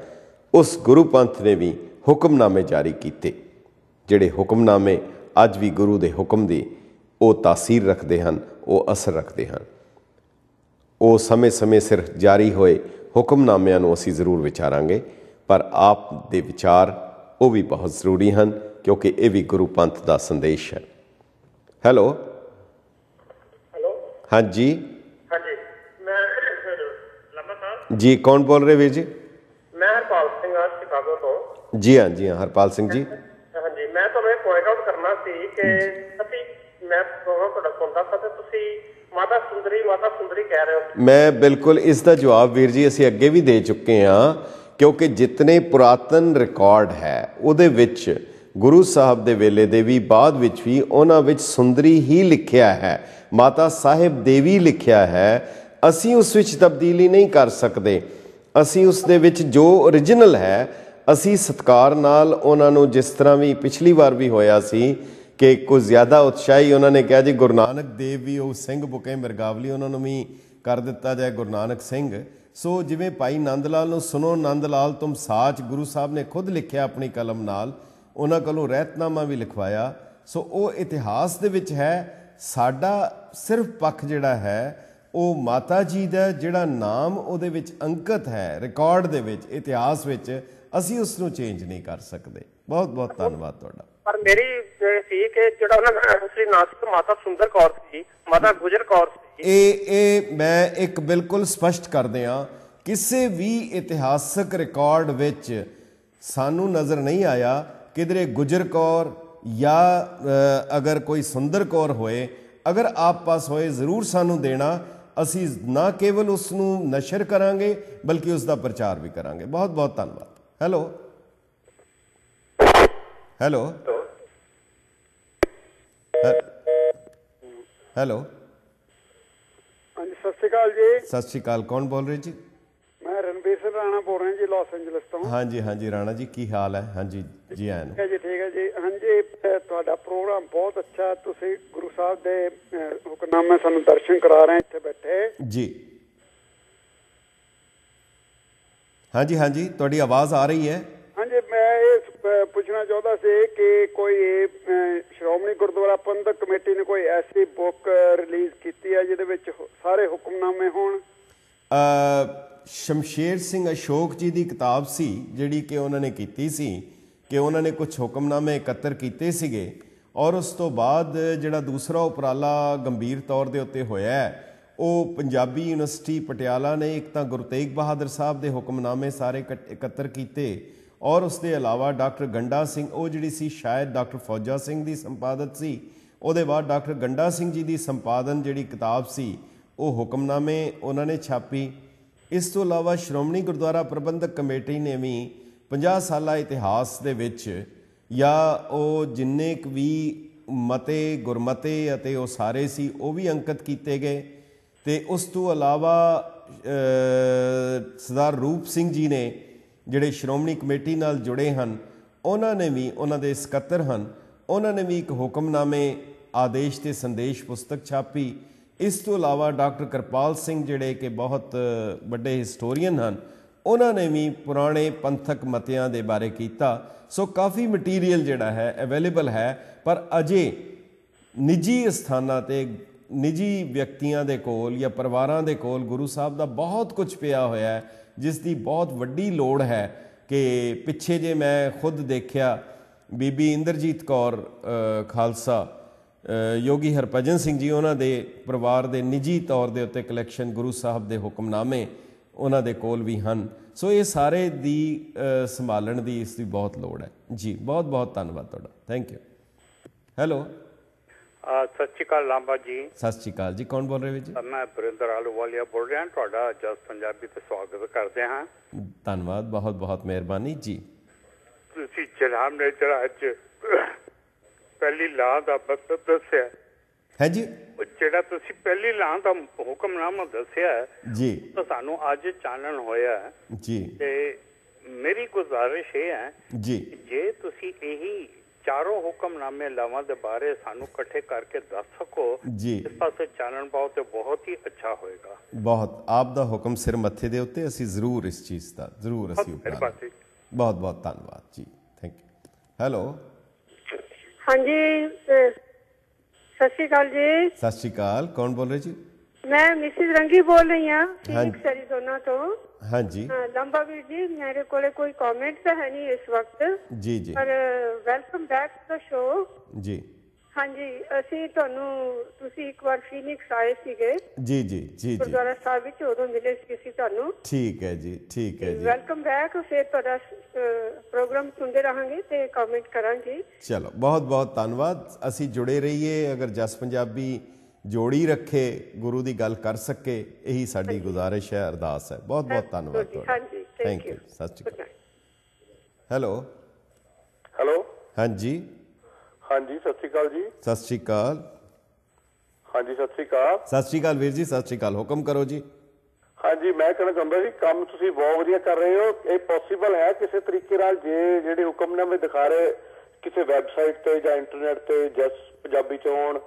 Speaker 1: ਉਸ ਗੁਰੂ ਪੰਥ ਨੇ ਵੀ ਹੁਕਮਨਾਮੇ ਜਾਰੀ ਕੀਤੇ ਜਿਹੜੇ ਹੁਕਮਨਾਮੇ ਅੱਜ ਵੀ ਗੁਰੂ ਦੇ ਹੁਕਮ ਦੀ ਉਹ ਤਾਸੀਰ ਰੱਖਦੇ ਹਨ ਉਹ ਅਸਰ ਰੱਖਦੇ ਹਨ ਉਹ ਸਮੇਂ-ਸਮੇਂ ਸਿਰ ਜਾਰੀ ਹੋਏ ਹੁਕਮਨਾਮਿਆਂ ਨੂੰ ਅਸੀਂ ਜ਼ਰੂਰ ਵਿਚਾਰਾਂਗੇ ਪਰ ਆਪ ਦੇ ਵਿਚਾਰ ਉਹ ਵੀ ਬਹੁਤ ਜ਼ਰੂਰੀ ਹਨ ਕਿਉਂਕਿ ਇਹ ਵੀ ਗੁਰੂ ਪੰਥ ਦਾ ਸੰਦੇਸ਼ ਹੈ ਹੈਲੋ ਹੈਲੋ ਹਾਂਜੀ
Speaker 2: ਹਾਂਜੀ ਮੈਂ ਲੰਮਾ ਸਾਹਿਬ
Speaker 1: ਜੀ ਕੌਣ ਬੋਲ ਰਹੇ ਵੀਰ ਜੀ
Speaker 2: ਮੈਂ ਹਰਪਾਲ ਸਿੰਘ ਆ ਸ਼ਿਕਾਗੋ ਤੋਂ
Speaker 1: ਜੀ ਹਾਂ ਜੀ ਹਾਂ ਹਰਪਾਲ ਸਿੰਘ ਜੀ ਹਾਂਜੀ ਮੈਂ ਤੁਹਾਨੂੰ ਇਹ ਪੁਆਇੰਟ ਆਊਟ ਕਰਨਾ ਸੀ ਕਿ
Speaker 2: ਅਸੀਂ ਮੈਂ ਤੁਹਾਡਾ ਸੁਣਦਾ ਸੀ ਤੇ ਤੁਸੀਂ ਮਾਤਾ ਸੁੰਦਰੀ ਮਾਤਾ ਸੁੰਦਰੀ
Speaker 1: ਕਹਿ ਰਹੇ ਹੋ ਮੈਂ ਬਿਲਕੁਲ ਇਸ ਦਾ ਜਵਾਬ ਵੀਰ ਜੀ ਅਸੀਂ ਅੱਗੇ ਵੀ ਦੇ ਚੁੱਕੇ ਹਾਂ ਕਿਉਂਕਿ ਜਿਤਨੇ ਪੁਰਾਤਨ ਰਿਕਾਰਡ ਹੈ ਉਹਦੇ ਵਿੱਚ ਗੁਰੂ ਸਾਹਿਬ ਦੇ ਵੇਲੇ ਦੇ ਵੀ ਬਾਅਦ ਵਿੱਚ ਵੀ ਉਹਨਾਂ ਵਿੱਚ ਸੁੰਦਰੀ ਹੀ ਲਿਖਿਆ ਹੈ ਮਾਤਾ ਸਾਹਿਬ ਦੇਵੀ ਲਿਖਿਆ ਹੈ ਅਸੀਂ ਉਸ ਵਿੱਚ ਤਬਦੀਲੀ ਨਹੀਂ ਕਰ ਸਕਦੇ ਅਸੀਂ ਉਸ ਦੇ ਵਿੱਚ ਜੋ origignal ਹੈ ਅਸੀਂ ਸਤਕਾਰ ਨਾਲ ਉਹਨਾਂ ਨੂੰ ਜਿਸ ਤਰ੍ਹਾਂ ਵੀ ਪਿਛਲੀ ਵਾਰ ਵੀ ਹੋਇਆ ਸੀ ਕਿ ਕੁਝ ਜ਼ਿਆਦਾ ਉਤਸ਼ਾਹੀ ਉਹਨਾਂ ਨੇ ਕਿਹਾ ਜੀ ਗੁਰੂ ਨਾਨਕ ਦੇਵ ਵੀ ਉਹ ਸਿੰਘ ਬੁਕੇ ਮਿਰਗਾਵਲੀ ਉਹਨਾਂ ਨੂੰ ਵੀ ਕਰ ਦਿੱਤਾ ਜਾਏ ਗੁਰੂ ਨਾਨਕ ਸਿੰਘ ਸੋ ਜਿਵੇਂ ਭਾਈ ਨੰਦ ਲਾਲ ਨੂੰ ਸੁਣੋ ਨੰਦ ਲਾਲ ਤੁਮ ਸਾਚ ਗੁਰੂ ਸਾਹਿਬ ਨੇ ਖੁਦ ਲਿਖਿਆ ਆਪਣੀ ਕਲਮ ਨਾਲ ਉਹਨਾਂ ਕੋਲੋਂ ਰਹਿਤਨਾਮਾ ਵੀ ਲਿਖਵਾਇਆ ਸੋ ਉਹ ਇਤਿਹਾਸ ਦੇ ਵਿੱਚ ਹੈ ਸਾਡਾ ਸਿਰਫ ਪੱਖ ਜਿਹੜਾ ਹੈ ਉਹ ਮਾਤਾ ਜੀ ਦਾ ਜਿਹੜਾ ਨਾਮ ਉਹਦੇ ਵਿੱਚ ਅੰਕਿਤ ਹੈ ਰਿਕਾਰਡ ਦੇ ਵਿੱਚ ਇਤਿਹਾਸ ਵਿੱਚ ਅਸੀਂ ਉਸ ਨੂੰ ਚੇਂਜ ਨਹੀਂ ਕਰ ਸਕਦੇ ਬਹੁਤ ਬਹੁਤ ਧੰਨਵਾਦ ਤੁਹਾਡਾ
Speaker 2: ਪਰ ਮੇਰੀ ਸੀ ਕਿ ਜਿਹੜਾ ਉਹਨਾਂ ਦਾ ਸ੍ਰੀ ਨਾਮ ਮਾਤਾ ਸੁੰਦਰ ਕੌਰ ਸੀ ਮਾਤਾ ਗੁਜਰ ਕੌਰ ਸੀ ਇਹ ਇਹ
Speaker 1: ਮੈਂ ਇੱਕ ਬਿਲਕੁਲ ਸਪਸ਼ਟ ਕਰਦੇ ਆ ਕਿਸੇ ਵੀ ਇਤਿਹਾਸਕ ਰਿਕਾਰਡ ਵਿੱਚ ਸਾਨੂੰ ਨਜ਼ਰ ਨਹੀਂ ਆਇਆ ਕਿਦਰੇ ਗੁਜਰ ਕੌਰ ਜਾਂ ਅਗਰ ਕੋਈ ਸੁੰਦਰ ਕੌਰ ਹੋਏ ਅਗਰ ਆਪ ਪਾਸ ਹੋਏ ਜ਼ਰੂਰ ਸਾਨੂੰ ਦੇਣਾ ਅਸੀਂ ਨਾ ਕੇਵਲ ਉਸ ਨੂੰ ਨਸ਼ਰ ਕਰਾਂਗੇ ਬਲਕਿ ਉਸ ਦਾ ਪ੍ਰਚਾਰ ਵੀ ਕਰਾਂਗੇ ਬਹੁਤ ਬਹੁਤ ਧੰਨਵਾਦ ਹੈਲੋ ਹੈਲੋ ਹੈਲੋ
Speaker 2: ਹਾਂਜੀ ਸਤਿ ਸ਼੍ਰੀ ਅਕਾਲ ਜੀ ਸਤਿ
Speaker 1: ਸ਼੍ਰੀ ਅਕਾਲ ਕੌਣ ਬੋਲ ਰਹੇ ਜੀ
Speaker 2: ਮੈਂ ਰਣਬੀਰ ਸਿੰਘ ਰਾਣਾ ਬੋਲ ਰਿਹਾ ਜੀ ਲਾਸ ਐਂਜਲਸ ਤੋਂ
Speaker 1: ਹਾਂਜੀ ਹਾਂਜੀ ਰਾਣਾ ਜੀ ਕੀ ਹਾਲ ਹੈ ਹਾਂਜੀ ਜੀ ਆਇਆਂ
Speaker 2: ਠੀਕ ਜੀ ਠੀਕ ਹੈ ਜੀ ਹਾਂਜੀ ਤੁਹਾਡਾ ਪ੍ਰੋਗਰਾਮ ਬਹੁਤ ਅੱਛਾ ਤੁਸੀਂ ਗੁਰੂ ਸਾਹਿਬ ਦੇ ਹੁਕਮਨਾਮੇ ਸਾਨੂੰ ਦਰਸ਼ਨ ਕਰਾ ਰਹੇ ਇੱਥੇ ਬੈਠੇ
Speaker 1: ਜੀ ਹਾਂਜੀ ਹਾਂਜੀ ਤੁਹਾਡੀ ਆਵਾਜ਼ ਆ ਰਹੀ ਹੈ
Speaker 2: ਹਾਂਜੀ ਮੈਂ ਇਹ ਪੁੱਛਣਾ ਚਾਹੁੰਦਾ ਸੀ ਕਿ ਕੋਈ ਸ਼੍ਰੋਮਣੀ ਗੁਰਦੁਆਰਾ ਪ੍ਰਬੰਧਕ ਕਮੇਟੀ ਨੇ ਕੋਈ ਐਸੀ ਬੁੱਕ ਰਿਲੀਜ਼ ਕੀਤੀ ਹੈ ਜਿਹਦੇ ਵਿੱਚ ਸਾਰੇ ਹੁਕਮਨਾਮੇ ਹੋਣ
Speaker 1: ਅ ਸ਼ਮਸ਼ੇਰ ਸਿੰਘ ਅਸ਼ੋਕ ਜੀ ਦੀ ਕਿਤਾਬ ਸੀ ਜਿਹੜੀ ਕਿ ਉਹਨਾਂ ਨੇ ਕੀਤੀ ਸੀ ਕਿ ਉਹਨਾਂ ਨੇ ਕੁਝ ਹੁਕਮਨਾਮੇ ਇਕੱਤਰ ਕੀਤੇ ਸੀਗੇ ਔਰ ਉਸ ਤੋਂ ਬਾਅਦ ਜਿਹੜਾ ਦੂਸਰਾ ਉਪਰਾਲਾ ਗੰਭੀਰ ਤੌਰ ਦੇ ਉੱਤੇ ਹੋਇਆ ਹੈ ਉਹ ਪੰਜਾਬੀ ਯੂਨੀਵਰਸਿਟੀ ਪਟਿਆਲਾ ਨੇ ਇੱਕ ਤਾਂ ਗੁਰੂ ਤੇਗ ਬਹਾਦਰ ਸਾਹਿਬ ਦੇ ਹੁਕਮਨਾਮੇ ਸਾਰੇ ਇਕੱਤਰ ਕੀਤੇ ਔਰ ਉਸ ਦੇ ਇਲਾਵਾ ਡਾਕਟਰ ਗੰਡਾ ਸਿੰਘ ਉਹ ਜਿਹੜੀ ਸੀ ਸ਼ਾਇਦ ਡਾਕਟਰ ਫੌਜਾ ਸਿੰਘ ਦੀ ਸੰਪਾਦਕ ਸੀ ਉਹਦੇ ਬਾਅਦ ਡਾਕਟਰ ਗੰਡਾ ਸਿੰਘ ਜੀ ਦੀ ਸੰਪਾਦਨ ਜਿਹੜੀ ਕਿਤਾਬ ਸੀ ਉਹ ਹੁਕਮਨਾਮੇ ਉਹਨਾਂ ਨੇ ਛਾਪੀ ਇਸ ਤੋਂ ਇਲਾਵਾ ਸ਼੍ਰੋਮਣੀ ਗੁਰਦੁਆਰਾ ਪ੍ਰਬੰਧਕ ਕਮੇਟੀ ਨੇ ਵੀ 50 ਸਾਲਾ ਇਤਿਹਾਸ ਦੇ ਵਿੱਚ ਜਾਂ ਉਹ ਜਿੰਨੇ ਵੀ ਮਤੇ ਗੁਰਮਤੇ ਅਤੇ ਉਹ ਸਾਰੇ ਸੀ ਉਹ ਵੀ ਅੰਕਿਤ ਕੀਤੇ ਗਏ ਤੇ ਉਸ ਤੋਂ ਇਲਾਵਾ ਸਰਦਾਰ ਰੂਪ ਸਿੰਘ ਜੀ ਨੇ ਜਿਹੜੇ ਸ਼੍ਰੋਮਣੀ ਕਮੇਟੀ ਨਾਲ ਜੁੜੇ ਹਨ ਉਹਨਾਂ ਨੇ ਵੀ ਉਹਨਾਂ ਦੇ ਸਕੱਤਰ ਹਨ ਉਹਨਾਂ ਨੇ ਵੀ ਇੱਕ ਹੁਕਮਨਾਮੇ ਆਦੇਸ਼ ਤੇ ਸੰਦੇਸ਼ ਪੁਸਤਕ ਛਾਪੀ ਇਸ ਤੋਂ ਇਲਾਵਾ ਡਾਕਟਰ ਕਿਰਪਾਲ ਸਿੰਘ ਜਿਹੜੇ ਕਿ ਬਹੁਤ ਵੱਡੇ ਹਿਸਟੋਰੀਅਨ ਹਨ ਉਹਨਾਂ ਨੇ ਵੀ ਪੁਰਾਣੇ ਪੰਥਕ ਮਤਿਆਂ ਦੇ ਬਾਰੇ ਕੀਤਾ ਸੋ ਕਾਫੀ ਮਟੀਰੀਅਲ ਜਿਹੜਾ ਹੈ ਅਵੇਲੇਬਲ ਹੈ ਪਰ ਅਜੇ ਨਿੱਜੀ ਸਥਾਨਾਂ ਤੇ ਨਿੱਜੀ ਵਿਅਕਤੀਆਂ ਦੇ ਕੋਲ ਜਾਂ ਪਰਿਵਾਰਾਂ ਦੇ ਕੋਲ ਗੁਰੂ ਸਾਹਿਬ ਦਾ ਬਹੁਤ ਕੁਝ ਪਿਆ ਹੋਇਆ ਹੈ ਜਿਸ ਦੀ ਬਹੁਤ ਵੱਡੀ ਲੋੜ ਹੈ ਕਿ ਪਿੱਛੇ ਜੇ ਮੈਂ ਖੁਦ ਦੇਖਿਆ ਬੀਬੀ ਇੰਦਰਜੀਤ ਕੌਰ ਖਾਲਸਾ ਯੋਗੀ ਹਰਪਜਨ ਸਿੰਘ ਜੀ ਉਹਨਾਂ ਦੇ ਪਰਿਵਾਰ ਦੇ ਨਿੱਜੀ ਤੌਰ ਦੇ ਉੱਤੇ ਕਲੈਕਸ਼ਨ ਗੁਰੂ ਸਾਹਿਬ ਦੇ ਹੁਕਮਨਾਮੇ ਉਹਨਾਂ ਦੇ ਕੋਲ ਵੀ ਹਨ ਸੋ ਇਹ ਸਾਰੇ ਦੀ ਸੰਭਾਲਣ ਦੀ ਇਸ ਦੀ ਬਹੁਤ ਲੋੜ ਹੈ ਜੀ ਬਹੁਤ ਬਹੁਤ ਧੰਨਵਾਦ ਤੁਹਾਡਾ ਥੈਂਕ ਯੂ ਹੈਲੋ
Speaker 2: ਸਤਿ ਸ਼੍ਰੀ ਅਕਾਲ ਲਾਂਬਾ ਜੀ
Speaker 1: ਸਤਿ ਸ਼੍ਰੀ ਅਕਾਲ ਜੀ ਕੌਣ ਬੋਲ ਰਹੇ ਹੋ ਜੀ
Speaker 2: ਮੈਂ ਬਰਿੰਦਰ ਆਲੂਵਾਲੀਆ ਬੋਲ ਰਿਹਾ ਤੁਹਾਡਾ ਜਸ ਪੰਜਾਬੀ ਤੇ ਸਵਾਗਤ ਕਰਦੇ ਹਾਂ
Speaker 1: ਧੰਨਵਾਦ ਬਹੁਤ ਬਹੁਤ ਮਿਹਰਬਾਨੀ ਜੀ
Speaker 2: ਤੁਸੀਂ ਜਨਾਬ ਨੇ ਜਿਹੜਾ ਅੱਜ ਪਹਿਲੀ ਲਾਂ ਦਾ ਬਸਤ ਦੱਸਿਆ ਹੈ ਜੀ ਜਿਹੜਾ ਤੁਸੀਂ ਪਹਿਲੀ ਲਾਂ ਦਾ ਹੁਕਮਨਾਮਾ ਦੱਸਿਆ ਜੀ ਤਾਂ ਸਾਨੂੰ ਅੱਜ ਚਾਨਣ ਹੋਇਆ ਜੀ ਤੇ ਮੇਰੀ ਗੁਜ਼ਾਰਿਸ਼ ਇਹ ਹੈ ਜੀ ਜੇ ਤੁਸੀਂ ਇਹੀ ਚਾਰੋਂ ਹੁਕਮਨਾਮੇ ਲਾਵਾਂ ਦੇ ਬਾਰੇ ਸਾਨੂੰ ਇਕੱਠੇ ਕਰਕੇ ਦੱਸ ਸਕੋ ਜੀ ਇਸ ਪਾਸੇ ਚਾਨਣ ਪਾਓ ਤੇ ਬਹੁਤ ਹੀ ਅੱਛਾ ਹੋਏਗਾ
Speaker 1: ਬਹੁਤ ਆਪ ਦਾ ਹੁਕਮ ਸਿਰ ਮੱਥੇ ਦੇ ਉੱਤੇ ਅਸੀਂ ਜ਼ਰੂਰ ਇਸ ਚੀਜ਼ ਦਾ ਜ਼ਰੂਰ ਅਸੀਂ ਉਪਰਾਲਾ ਬਹੁਤ ਬਹੁਤ ਧੰਨਵਾਦ ਜੀ ਥੈਂਕ ਯੂ ਹੈਲੋ
Speaker 2: ਹਾਂਜੀ ਸਤਿ ਸ਼੍ਰੀ ਅਕਾਲ ਜੀ
Speaker 1: ਸਤਿ ਸ਼੍ਰੀ ਅਕਾਲ ਕੌਣ ਬੋਲ ਰਹੇ ਜੀ
Speaker 2: ਮੈਂ ਮਿਸਿਸ ਰੰਗੀ ਬੋਲ ਰਹੀ ਹਾਂ ਫੀਨਿਕਸ ਐਰੀਜ਼ੋਨਾ ਤੋਂ ਹਾਂਜੀ ਹਾਂ ਲੰਬਾ ਵੀਰ ਜੀ ਮੇਰੇ ਕੋਲੇ ਕੋਈ ਕਮੈਂਟ ਤਾਂ ਹੈ ਨਹੀਂ ਇਸ ਵਕਤ ਜੀ ਜੀ ਪਰ ਵੈਲਕਮ ਬੈਕ ਟੂ ਸ਼ੋ ਜੀ ਹਾਂਜੀ ਅਸੀਂ ਤੁਹਾਨੂੰ ਤੁਸੀਂ ਇੱਕ ਵਾਰ ਫੀਨਿਕਸ ਆਏ ਸੀਗੇ
Speaker 1: ਜੀ ਜੀ ਜੀ ਜੀ ਗੁਰਦੁਆਰਾ
Speaker 2: ਸਾਹਿਬ ਵਿੱਚ ਉਦੋਂ ਮਿਲੇ ਸੀ ਅਸੀਂ ਤੁਹਾਨੂੰ
Speaker 1: ਠੀਕ ਹੈ ਜੀ ਠੀਕ ਹੈ ਜੀ ਵੈਲਕਮ
Speaker 2: ਬੈਕ ਫਿਰ ਤੁਹਾਡਾ ਪ੍ਰੋਗਰਾਮ ਸੁਣਦੇ ਰਹਾਂਗੇ ਤੇ ਕਮੈਂਟ ਕਰਾਂਗੇ
Speaker 1: ਚਲੋ ਬਹੁਤ ਬਹੁਤ ਧੰਨਵਾਦ ਅਸੀਂ ਜੁੜੇ ਰਹੀਏ ਅਗਰ ਜਸ ਪੰਜਾਬੀ ਜੋੜੀ ਰੱਖੇ ਗੁਰੂ ਦੀ ਗੱਲ ਕਰ ਸਕੇ ਇਹੀ ਸਾਡੀ ਗੁਜ਼ਾਰਿਸ਼ ਹੈ ਅਰਦਾਸ ਹੈ ਬਹੁਤ ਬਹੁਤ ਧੰਨਵਾਦ ਤੁਹਾਡਾ ਹਾਂਜੀ ਥੈਂਕ ਯੂ ਸਤਿ ਸ਼੍ਰੀ ਅਕਾਲ ਹੈਲੋ ਹੈਲੋ ਹਾਂਜੀ
Speaker 2: ਹਾਂਜੀ ਸਤਿ ਸ਼੍ਰੀ ਅਕਾਲ ਜੀ
Speaker 1: ਸਤਿ ਸ਼੍ਰੀ ਅਕਾਲ
Speaker 2: ਹਾਂਜੀ ਸਤਿ ਸ਼੍ਰੀ ਅਕਾਲ
Speaker 1: ਸਤਿ ਸ਼੍ਰੀ ਅਕਾਲ ਵੀਰ ਜੀ ਸਤਿ ਸ਼੍ਰੀ ਅਕਾਲ ਹੁਕਮ ਕਰੋ
Speaker 2: ਜੀ ਹਾਂਜੀ ਮੈਂ ਕਹਿਣਾ ਚਾਹੁੰਦਾ ਸੀ ਕੰਮ ਤੁਸੀਂ ਬਹੁਤ ਵਧੀਆ ਕਰ ਰਹੇ ਹੋ ਇਹ ਪੋਸੀਬਲ ਹੈ ਕਿਸੇ ਤਰੀਕੇ ਨਾਲ ਜੇ ਜਿਹੜੇ ਹੁਕਮਨਾਮੇ ਦਿਖਾ ਰਹੇ ਕਿਸੇ ਵੈਬਸਾਈਟ ਤੇ ਜਾਂ ਇੰਟਰਨੈਟ ਤੇ ਜਸ ਪੰਜਾਬੀ ਚ ਹੋਣ